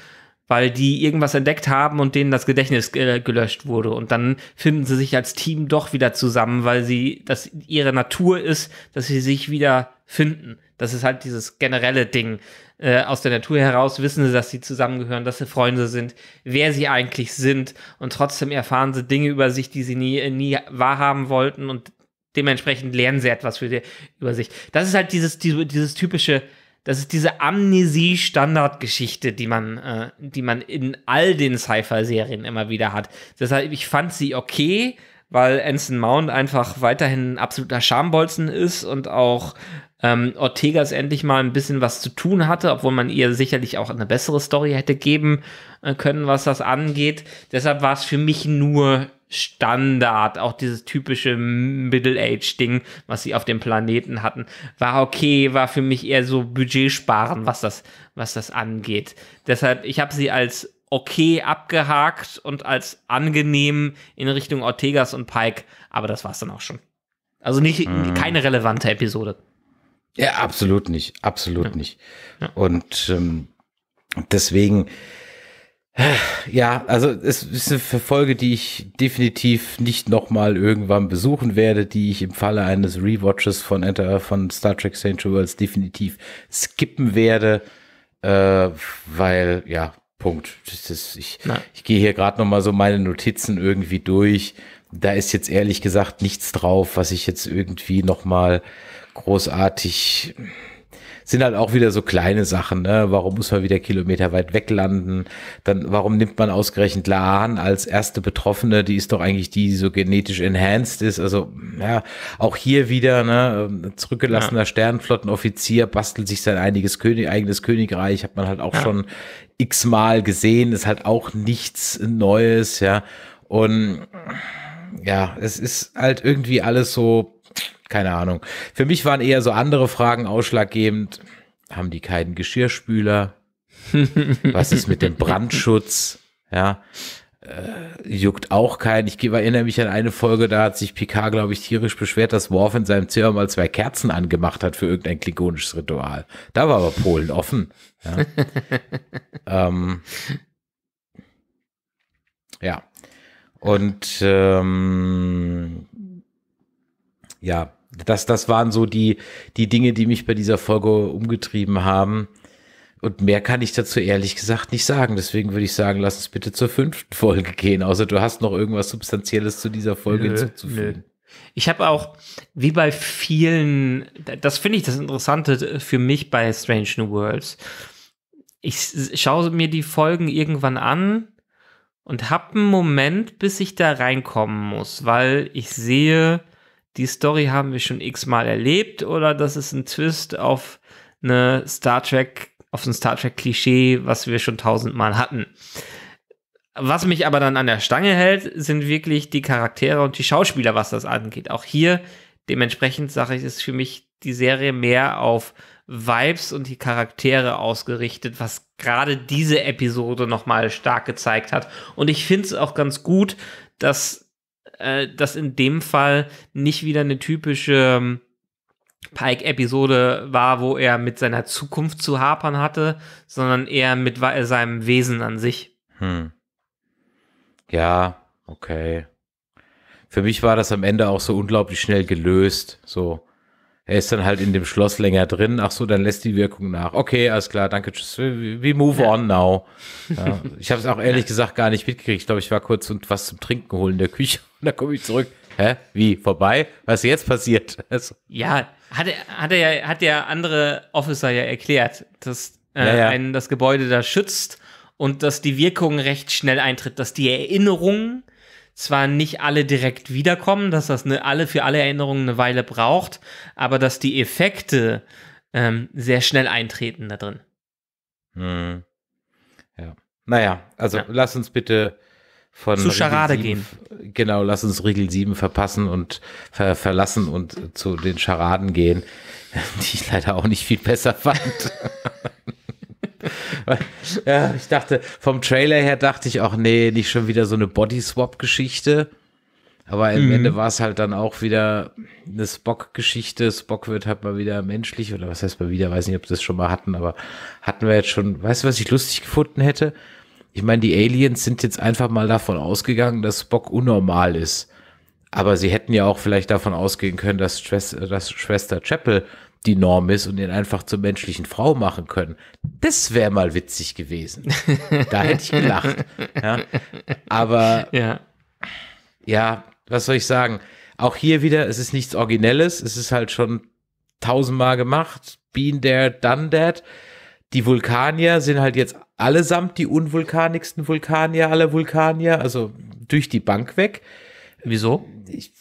weil die irgendwas entdeckt haben und denen das Gedächtnis äh, gelöscht wurde. Und dann finden sie sich als Team doch wieder zusammen, weil sie, das ihre Natur ist, dass sie sich wieder finden. Das ist halt dieses generelle Ding. Äh, aus der Natur heraus wissen sie, dass sie zusammengehören, dass sie Freunde sind, wer sie eigentlich sind. Und trotzdem erfahren sie Dinge über sich, die sie nie, nie wahrhaben wollten. Und dementsprechend lernen sie etwas für die, über sich. Das ist halt dieses, dieses typische das ist diese Amnesie-Standardgeschichte, die man, äh, die man in all den Sci-Fi-Serien immer wieder hat. Deshalb, ich fand sie okay, weil Anson Mount einfach weiterhin ein absoluter Schambolzen ist und auch ähm, Ortegas endlich mal ein bisschen was zu tun hatte, obwohl man ihr sicherlich auch eine bessere Story hätte geben äh, können, was das angeht. Deshalb war es für mich nur Standard, auch dieses typische Middle-Age-Ding, was sie auf dem Planeten hatten, war okay, war für mich eher so Budgetsparen, was das, was das angeht. Deshalb, ich habe sie als okay abgehakt und als angenehm in Richtung Ortegas und Pike, aber das war es dann auch schon. Also nicht, mhm. keine relevante Episode. Ja, absolut nicht, absolut ja. nicht. Ja. Und ähm, deswegen, ja, also es ist eine Folge, die ich definitiv nicht nochmal irgendwann besuchen werde, die ich im Falle eines Rewatches von, Enter, von Star Trek Century Worlds definitiv skippen werde, äh, weil ja, Punkt. Ist, ich, ich gehe hier gerade nochmal so meine Notizen irgendwie durch. Da ist jetzt ehrlich gesagt nichts drauf, was ich jetzt irgendwie nochmal großartig sind halt auch wieder so kleine Sachen. Ne? Warum muss man wieder Kilometer kilometerweit weglanden? Dann, warum nimmt man ausgerechnet Lahan als erste Betroffene? Die ist doch eigentlich die, die so genetisch enhanced ist. Also, ja, auch hier wieder, ne, ähm, zurückgelassener ja. Sternflottenoffizier bastelt sich sein einiges König, eigenes Königreich, hat man halt auch ja. schon x-mal gesehen, ist halt auch nichts Neues, ja. Und ja, es ist halt irgendwie alles so keine Ahnung. Für mich waren eher so andere Fragen ausschlaggebend. Haben die keinen Geschirrspüler? Was ist mit dem Brandschutz? Ja. Äh, juckt auch keinen. Ich erinnere mich an eine Folge, da hat sich Picard, glaube ich, tierisch beschwert, dass Worf in seinem Zimmer mal zwei Kerzen angemacht hat für irgendein klingonisches Ritual. Da war aber Polen offen. Ja. ähm, ja. Und ähm, ja, das, das waren so die, die Dinge, die mich bei dieser Folge umgetrieben haben. Und mehr kann ich dazu ehrlich gesagt nicht sagen. Deswegen würde ich sagen, lass uns bitte zur fünften Folge gehen. Außer du hast noch irgendwas Substanzielles zu dieser Folge nö, hinzuzufügen. Nö. Ich habe auch, wie bei vielen, das finde ich das Interessante für mich bei Strange New Worlds. Ich schaue mir die Folgen irgendwann an und habe einen Moment, bis ich da reinkommen muss, weil ich sehe, die Story haben wir schon x-mal erlebt oder das ist ein Twist auf eine Star Trek, auf ein Star Trek Klischee, was wir schon tausendmal hatten. Was mich aber dann an der Stange hält, sind wirklich die Charaktere und die Schauspieler, was das angeht. Auch hier dementsprechend sage ich, ist für mich die Serie mehr auf Vibes und die Charaktere ausgerichtet, was gerade diese Episode nochmal stark gezeigt hat. Und ich finde es auch ganz gut, dass äh, das in dem Fall nicht wieder eine typische ähm, Pike-Episode war, wo er mit seiner Zukunft zu hapern hatte, sondern eher mit seinem Wesen an sich. Hm. Ja, okay. Für mich war das am Ende auch so unglaublich schnell gelöst. So, er ist dann halt in dem Schloss länger drin. Ach so, dann lässt die Wirkung nach. Okay, alles klar, danke, tschüss. We, we move ja. on now. Ja, ich habe es auch ehrlich gesagt gar nicht mitgekriegt. Ich glaube, ich war kurz und was zum Trinken holen in der Küche und dann komme ich zurück. Hä? Wie? Vorbei? Was ist jetzt passiert? Also, ja, hat er, hat er ja, hat der andere Officer ja erklärt, dass äh, ja, einen das Gebäude da schützt und dass die Wirkung recht schnell eintritt, dass die Erinnerungen zwar nicht alle direkt wiederkommen, dass das eine, alle für alle Erinnerungen eine Weile braucht, aber dass die Effekte ähm, sehr schnell eintreten da drin. Hm. Ja. Naja, also ja. lass uns bitte von zu Scharade 7, gehen. Genau, lass uns Regel 7 verpassen und ver verlassen und äh, zu den Scharaden gehen, die ich leider auch nicht viel besser fand. ja, ich dachte, vom Trailer her dachte ich auch, nee, nicht schon wieder so eine Body-Swap-Geschichte. Aber am mhm. Ende war es halt dann auch wieder eine Spock-Geschichte. Spock wird halt mal wieder menschlich oder was heißt mal wieder, weiß nicht, ob wir das schon mal hatten, aber hatten wir jetzt schon, weißt du, was ich lustig gefunden hätte? Ich meine, die Aliens sind jetzt einfach mal davon ausgegangen, dass Spock unnormal ist. Aber sie hätten ja auch vielleicht davon ausgehen können, dass, Schwester, dass Schwester Chapel die Norm ist und ihn einfach zur menschlichen Frau machen können. Das wäre mal witzig gewesen. da hätte ich gelacht. Ja. Aber ja. ja, was soll ich sagen? Auch hier wieder, es ist nichts Originelles, es ist halt schon tausendmal gemacht. Been there, done that. Die Vulkanier sind halt jetzt allesamt die unvulkanigsten Vulkanier aller Vulkanier, also durch die Bank weg. Wieso? Ich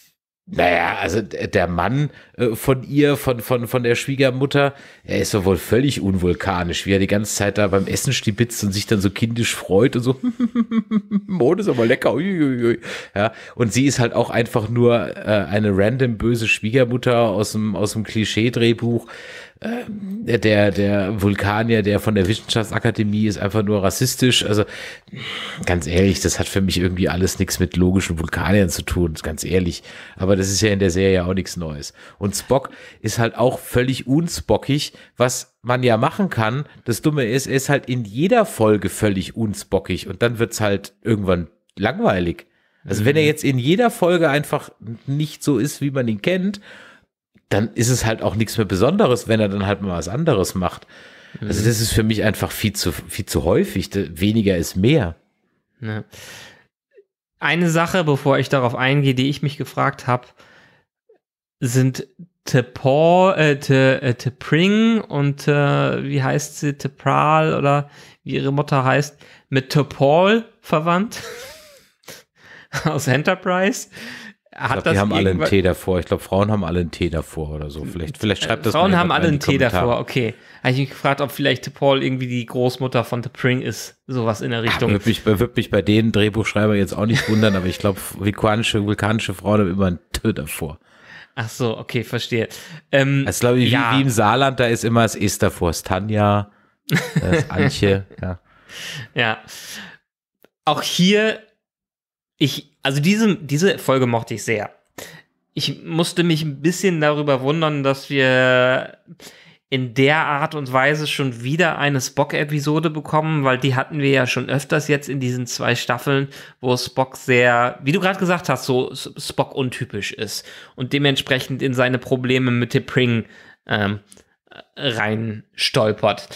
naja, also der Mann äh, von ihr, von, von, von der Schwiegermutter, er ist doch wohl völlig unvulkanisch, wie er die ganze Zeit da beim Essen stibitzt und sich dann so kindisch freut und so, oh, das ist aber lecker. Uiuiui. Ja, und sie ist halt auch einfach nur äh, eine random böse Schwiegermutter aus dem, aus dem Klischee-Drehbuch, äh, der, der Vulkanier, der von der Wissenschaftsakademie ist einfach nur rassistisch. Also ganz ehrlich, das hat für mich irgendwie alles nichts mit logischen Vulkaniern zu tun, ganz ehrlich. Aber das ist ja in der Serie auch nichts Neues. Und Spock ist halt auch völlig unspockig, was man ja machen kann. Das Dumme ist, er ist halt in jeder Folge völlig unspockig und dann wird es halt irgendwann langweilig. Also wenn er mhm. jetzt in jeder Folge einfach nicht so ist, wie man ihn kennt dann ist es halt auch nichts mehr Besonderes, wenn er dann halt mal was anderes macht. Also mhm. Also das ist für mich einfach viel zu, viel zu häufig. Weniger ist mehr. Ja. Eine Sache, bevor ich darauf eingehe, die ich mich gefragt habe, sind Te äh, Te, äh, Te und äh, wie heißt sie, Tepral oder wie ihre Mutter heißt, mit Tepal verwandt aus Enterprise. Hat ich glaub, die haben alle einen Tee davor. Ich glaube, Frauen haben alle einen Tee davor oder so. Hm. Vielleicht, vielleicht schreibt äh, das Frauen haben alle einen Tee davor, okay. Habe ich mich gefragt, ob vielleicht Paul irgendwie die Großmutter von The Pring ist. Sowas in der ah, Richtung. Würde mich, würd mich bei den Drehbuchschreiber jetzt auch nicht wundern, aber ich glaube, vulkanische, vulkanische Frauen haben immer einen Tee davor. Ach so, okay, verstehe. Ähm, das glaube ich, ja. wie, wie, im Saarland, da ist immer das Ist davor. Das Tanja, das Antje, ja. Ja. Auch hier ich, also diese, diese Folge mochte ich sehr. Ich musste mich ein bisschen darüber wundern, dass wir in der Art und Weise schon wieder eine Spock-Episode bekommen, weil die hatten wir ja schon öfters jetzt in diesen zwei Staffeln, wo Spock sehr, wie du gerade gesagt hast, so Spock untypisch ist und dementsprechend in seine Probleme mit T'Pring ähm, rein stolpert.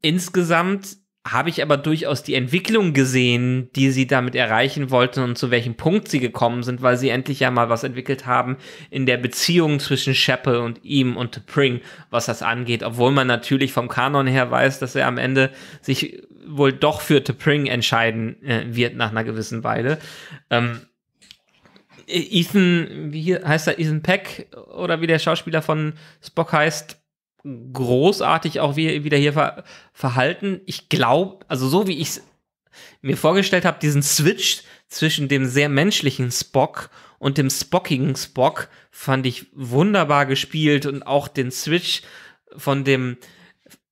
Insgesamt habe ich aber durchaus die Entwicklung gesehen, die sie damit erreichen wollten und zu welchem Punkt sie gekommen sind, weil sie endlich ja mal was entwickelt haben in der Beziehung zwischen Sheppel und ihm und Pring, was das angeht, obwohl man natürlich vom Kanon her weiß, dass er am Ende sich wohl doch für Pring entscheiden äh, wird nach einer gewissen Weile. Ähm, Ethan, wie heißt er, Ethan Peck oder wie der Schauspieler von Spock heißt, großartig auch wieder hier ver verhalten. Ich glaube, also so wie ich es mir vorgestellt habe, diesen Switch zwischen dem sehr menschlichen Spock und dem spockigen Spock fand ich wunderbar gespielt und auch den Switch von dem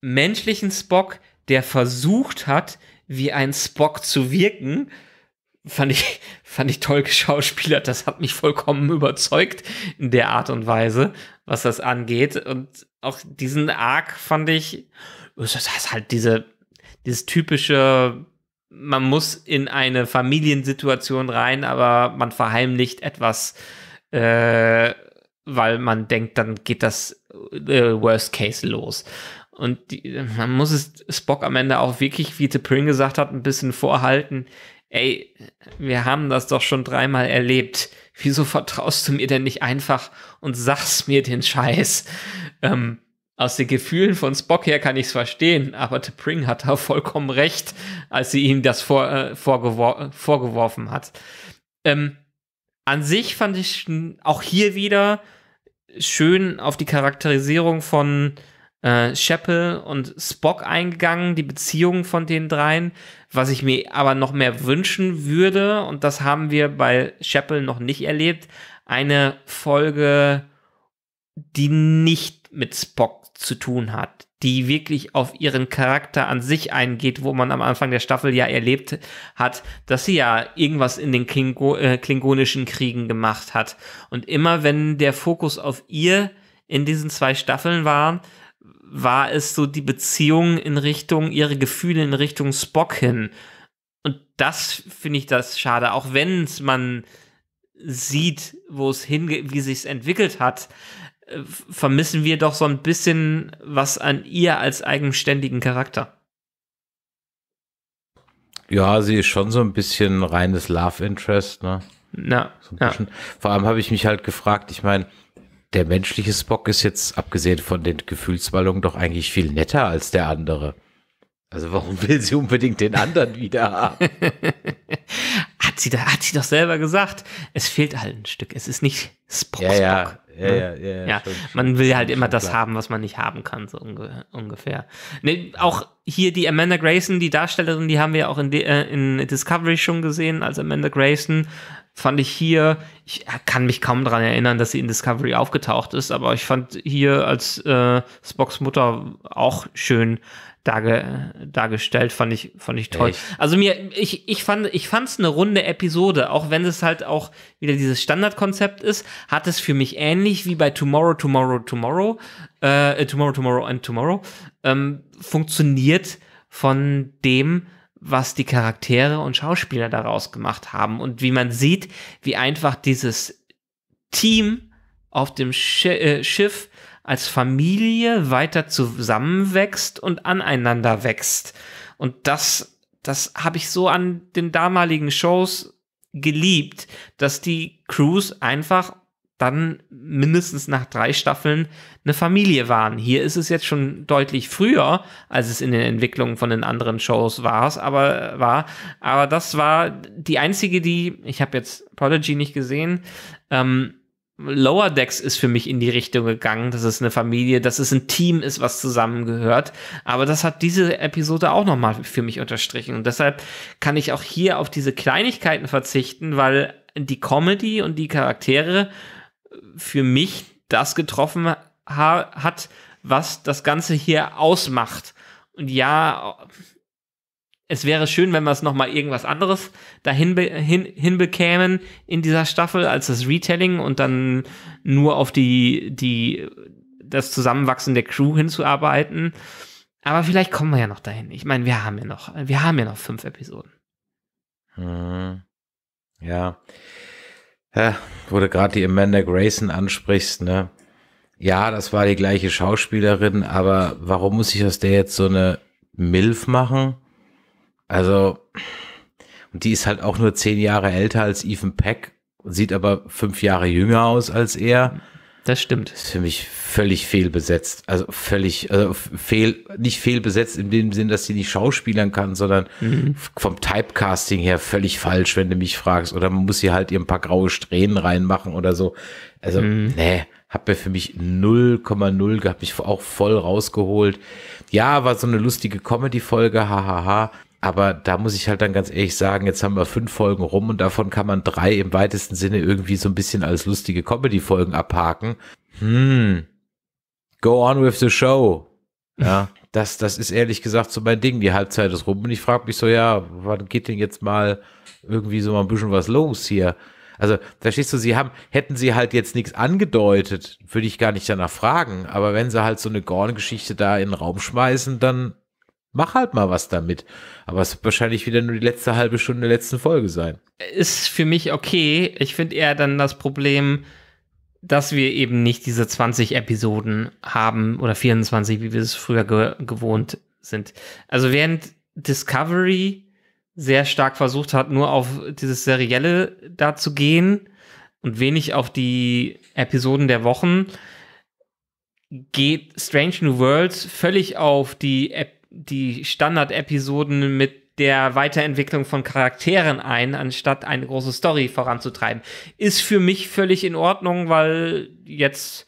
menschlichen Spock, der versucht hat, wie ein Spock zu wirken, fand ich, fand ich toll geschauspielert. Das hat mich vollkommen überzeugt in der Art und Weise, was das angeht. Und auch diesen Arc fand ich, das ist halt diese, dieses typische, man muss in eine Familiensituation rein, aber man verheimlicht etwas, äh, weil man denkt, dann geht das äh, Worst Case los. Und die, man muss es Spock am Ende auch wirklich, wie The Pring gesagt hat, ein bisschen vorhalten ey, wir haben das doch schon dreimal erlebt. Wieso vertraust du mir denn nicht einfach und sagst mir den Scheiß? Ähm, aus den Gefühlen von Spock her kann ich es verstehen, aber The Pring hat da vollkommen recht, als sie ihm das vor, äh, vorgewor vorgeworfen hat. Ähm, an sich fand ich auch hier wieder schön auf die Charakterisierung von äh, Sheppel und Spock eingegangen, die Beziehung von den dreien. Was ich mir aber noch mehr wünschen würde, und das haben wir bei Sheppel noch nicht erlebt, eine Folge, die nicht mit Spock zu tun hat, die wirklich auf ihren Charakter an sich eingeht, wo man am Anfang der Staffel ja erlebt hat, dass sie ja irgendwas in den Klingo äh, klingonischen Kriegen gemacht hat. Und immer wenn der Fokus auf ihr in diesen zwei Staffeln war, war es so die Beziehung in Richtung, ihre Gefühle in Richtung Spock hin. Und das finde ich das schade, auch wenn man sieht, wo es hingeht, wie sich entwickelt hat, äh, vermissen wir doch so ein bisschen was an ihr als eigenständigen Charakter. Ja, sie ist schon so ein bisschen reines Love Interest, ne? Ja. So ja. Vor allem habe ich mich halt gefragt, ich meine, der menschliche Spock ist jetzt, abgesehen von den Gefühlswallungen, doch eigentlich viel netter als der andere. Also warum will sie unbedingt den anderen wieder haben? hat, sie da, hat sie doch selber gesagt. Es fehlt halt ein Stück. Es ist nicht Spock. Ja, ja, Spock, ja, ne? ja, ja, ja. Schon, man will halt immer das klar. haben, was man nicht haben kann, so unge ungefähr. Ne, auch hier die Amanda Grayson, die Darstellerin, die haben wir auch in, äh, in Discovery schon gesehen, als Amanda Grayson fand ich hier, ich kann mich kaum daran erinnern, dass sie in Discovery aufgetaucht ist, aber ich fand hier als äh, Spocks Mutter auch schön darge dargestellt, fand ich, fand ich toll. Echt? Also mir, ich, ich fand, ich eine runde Episode, auch wenn es halt auch wieder dieses Standardkonzept ist, hat es für mich ähnlich wie bei Tomorrow, Tomorrow, Tomorrow, äh, Tomorrow, Tomorrow and Tomorrow, ähm, funktioniert von dem, was die Charaktere und Schauspieler daraus gemacht haben und wie man sieht, wie einfach dieses Team auf dem Sch äh, Schiff als Familie weiter zusammenwächst und aneinander wächst. Und das, das habe ich so an den damaligen Shows geliebt, dass die Crews einfach dann mindestens nach drei Staffeln eine Familie waren. Hier ist es jetzt schon deutlich früher, als es in den Entwicklungen von den anderen Shows war, aber war. Aber das war die einzige, die ich habe jetzt Prodigy nicht gesehen. Ähm, Lower Decks ist für mich in die Richtung gegangen, dass es eine Familie, dass es ein Team ist, was zusammengehört. Aber das hat diese Episode auch nochmal für mich unterstrichen. Und deshalb kann ich auch hier auf diese Kleinigkeiten verzichten, weil die Comedy und die Charaktere für mich das getroffen ha hat, was das Ganze hier ausmacht. Und ja, es wäre schön, wenn wir es nochmal irgendwas anderes dahin be hin, hinbekämen in dieser Staffel als das Retelling und dann nur auf die, die, das Zusammenwachsen der Crew hinzuarbeiten. Aber vielleicht kommen wir ja noch dahin. Ich meine, wir haben ja noch, wir haben ja noch fünf Episoden. Hm. Ja. Ja, wo du gerade die Amanda Grayson ansprichst, ne? Ja, das war die gleiche Schauspielerin, aber warum muss ich aus der jetzt so eine MILF machen? Also, und die ist halt auch nur zehn Jahre älter als Ethan Peck, sieht aber fünf Jahre jünger aus als er das stimmt. ist für mich völlig fehlbesetzt. Also völlig, also fehl, nicht fehlbesetzt in dem Sinn, dass sie nicht schauspielern kann, sondern mhm. vom Typecasting her völlig falsch, wenn du mich fragst. Oder man muss sie halt ihr ein paar graue Strähnen reinmachen oder so. Also, mhm. nee, hat mir für mich 0,0 gehabt, mich auch voll rausgeholt. Ja, war so eine lustige Comedy-Folge, hahaha. Aber da muss ich halt dann ganz ehrlich sagen, jetzt haben wir fünf Folgen rum und davon kann man drei im weitesten Sinne irgendwie so ein bisschen als lustige Comedy-Folgen abhaken. Hm. Go on with the show. Ja, das, das ist ehrlich gesagt so mein Ding. Die Halbzeit ist rum und ich frage mich so, ja, wann geht denn jetzt mal irgendwie so mal ein bisschen was los hier? Also, verstehst du, sie haben, hätten sie halt jetzt nichts angedeutet, würde ich gar nicht danach fragen. Aber wenn sie halt so eine Gorn-Geschichte da in den Raum schmeißen, dann mach halt mal was damit. Aber es wird wahrscheinlich wieder nur die letzte halbe Stunde der letzten Folge sein. Ist für mich okay. Ich finde eher dann das Problem, dass wir eben nicht diese 20 Episoden haben oder 24, wie wir es früher ge gewohnt sind. Also während Discovery sehr stark versucht hat, nur auf dieses Serielle da zu gehen und wenig auf die Episoden der Wochen, geht Strange New Worlds völlig auf die Episoden die Standard-Episoden mit der Weiterentwicklung von Charakteren ein, anstatt eine große Story voranzutreiben. Ist für mich völlig in Ordnung, weil jetzt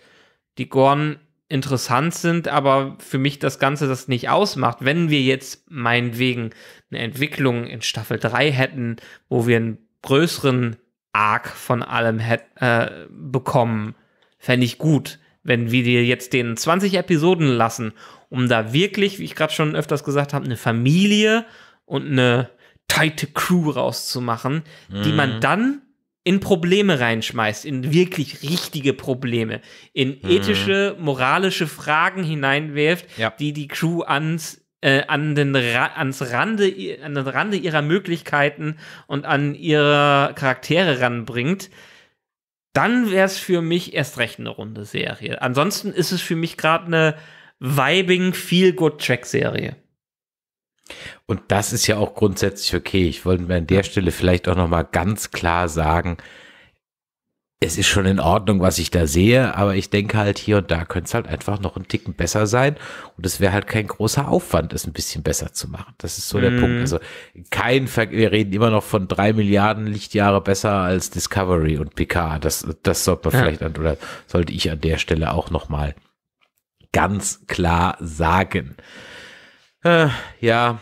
die Gorn interessant sind, aber für mich das Ganze das nicht ausmacht. Wenn wir jetzt meinetwegen eine Entwicklung in Staffel 3 hätten, wo wir einen größeren Arc von allem hätt, äh, bekommen, fände ich gut wenn wir dir jetzt den 20 Episoden lassen, um da wirklich, wie ich gerade schon öfters gesagt habe, eine Familie und eine tighte Crew rauszumachen, mhm. die man mhm. dann in Probleme reinschmeißt, in wirklich richtige Probleme, in mhm. ethische, moralische Fragen hineinwerft, ja. die die Crew ans, äh, an den Ra ans Rande, an den Rande ihrer Möglichkeiten und an ihre Charaktere ranbringt dann wäre es für mich erst recht eine runde Serie. Ansonsten ist es für mich gerade eine vibing feel good track Serie. Und das ist ja auch grundsätzlich okay. Ich wollte mir an der Stelle vielleicht auch noch mal ganz klar sagen, es ist schon in Ordnung, was ich da sehe, aber ich denke halt, hier und da könnte es halt einfach noch einen Ticken besser sein. Und es wäre halt kein großer Aufwand, es ein bisschen besser zu machen. Das ist so mm. der Punkt. Mhm. Also kein Ver wir reden immer noch von drei Milliarden Lichtjahre besser als Discovery und PK. Das, das sollte man ja. vielleicht an, oder sollte ich an der Stelle auch nochmal ganz klar sagen. Äh, ja,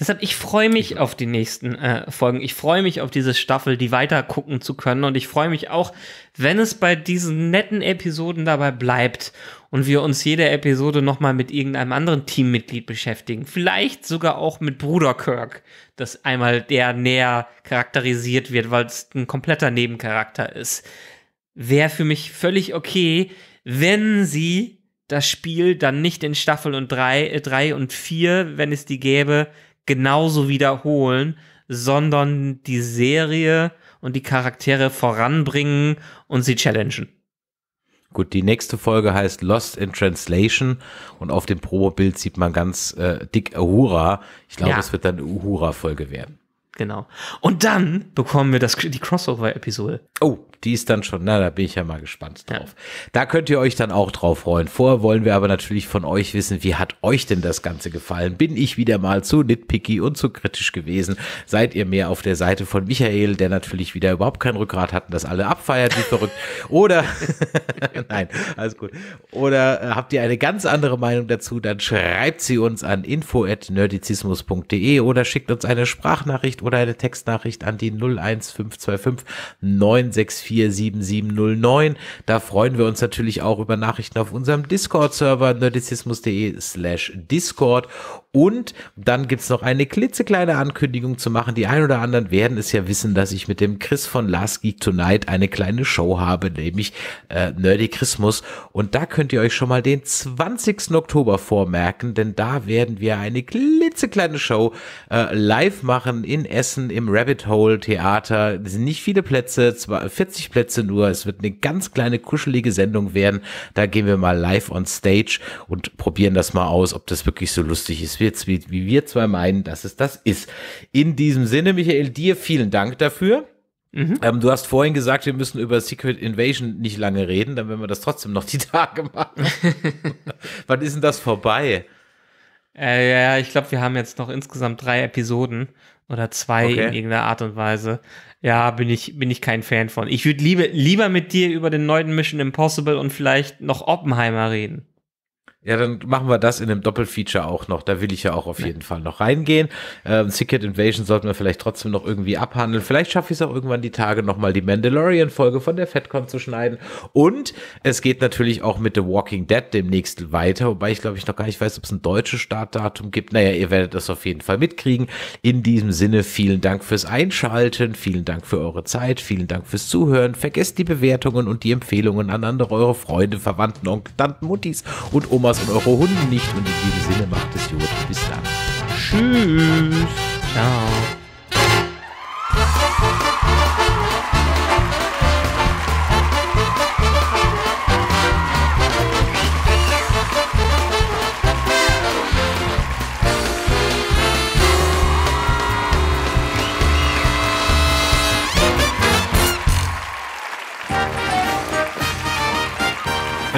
Deshalb, ich freue mich auf die nächsten äh, Folgen. Ich freue mich auf diese Staffel, die weiter gucken zu können. Und ich freue mich auch, wenn es bei diesen netten Episoden dabei bleibt und wir uns jede Episode nochmal mit irgendeinem anderen Teammitglied beschäftigen. Vielleicht sogar auch mit Bruder Kirk, dass einmal der näher charakterisiert wird, weil es ein kompletter Nebencharakter ist. Wäre für mich völlig okay, wenn sie das Spiel dann nicht in Staffel und drei, äh, drei und vier, wenn es die gäbe, genauso wiederholen, sondern die Serie und die Charaktere voranbringen und sie challengen. Gut, die nächste Folge heißt Lost in Translation und auf dem Promobild sieht man ganz äh, dick Uhura. Ich glaube, ja. es wird dann Uhura-Folge werden. Genau. Und dann bekommen wir das, die Crossover-Episode. Oh, die ist dann schon, na, da bin ich ja mal gespannt drauf. Ja. Da könnt ihr euch dann auch drauf freuen. Vorher wollen wir aber natürlich von euch wissen, wie hat euch denn das Ganze gefallen? Bin ich wieder mal zu nitpicky und zu kritisch gewesen? Seid ihr mehr auf der Seite von Michael, der natürlich wieder überhaupt kein Rückgrat hat und das alle abfeiert, wie verrückt? Oder, nein, alles gut. Oder äh, habt ihr eine ganz andere Meinung dazu? Dann schreibt sie uns an info.nerdizismus.de oder schickt uns eine Sprachnachricht oder eine Textnachricht an die 01525 964 47709. Da freuen wir uns natürlich auch über Nachrichten auf unserem Discord-Server nerdizismus.de slash Discord. Und dann gibt es noch eine klitzekleine Ankündigung zu machen. Die ein oder anderen werden es ja wissen, dass ich mit dem Chris von Last Geek Tonight eine kleine Show habe, nämlich äh, Nerdy Christmas. Und da könnt ihr euch schon mal den 20. Oktober vormerken, denn da werden wir eine klitzekleine Show äh, live machen in Essen im Rabbit Hole Theater. Es sind nicht viele Plätze, 40 Plätze nur. Es wird eine ganz kleine kuschelige Sendung werden. Da gehen wir mal live on stage und probieren das mal aus, ob das wirklich so lustig ist, wie, wie wir zwei meinen, dass es das ist. In diesem Sinne, Michael, dir vielen Dank dafür. Mhm. Ähm, du hast vorhin gesagt, wir müssen über Secret Invasion nicht lange reden, dann werden wir das trotzdem noch die Tage machen. Wann ist denn das vorbei? Äh, ja, ich glaube, wir haben jetzt noch insgesamt drei Episoden oder zwei okay. in irgendeiner Art und Weise ja, bin ich, bin ich kein Fan von. Ich würde lieber, lieber mit dir über den neuen Mission Impossible und vielleicht noch Oppenheimer reden. Ja, dann machen wir das in einem Doppelfeature auch noch. Da will ich ja auch auf jeden Fall noch reingehen. Ähm, Secret Invasion sollten wir vielleicht trotzdem noch irgendwie abhandeln. Vielleicht schaffe ich es auch irgendwann die Tage nochmal die Mandalorian-Folge von der FedCon zu schneiden. Und es geht natürlich auch mit The Walking Dead demnächst weiter, wobei ich glaube ich noch gar nicht weiß, ob es ein deutsches Startdatum gibt. Naja, ihr werdet das auf jeden Fall mitkriegen. In diesem Sinne, vielen Dank fürs Einschalten, vielen Dank für eure Zeit, vielen Dank fürs Zuhören. Vergesst die Bewertungen und die Empfehlungen an andere eure Freunde, Verwandten, Onkel, Tanten, Muttis und Omas Spaß und eure Hunde nicht. Und in diesem Sinne macht es gut. Bis dann. Tschüss. Ciao.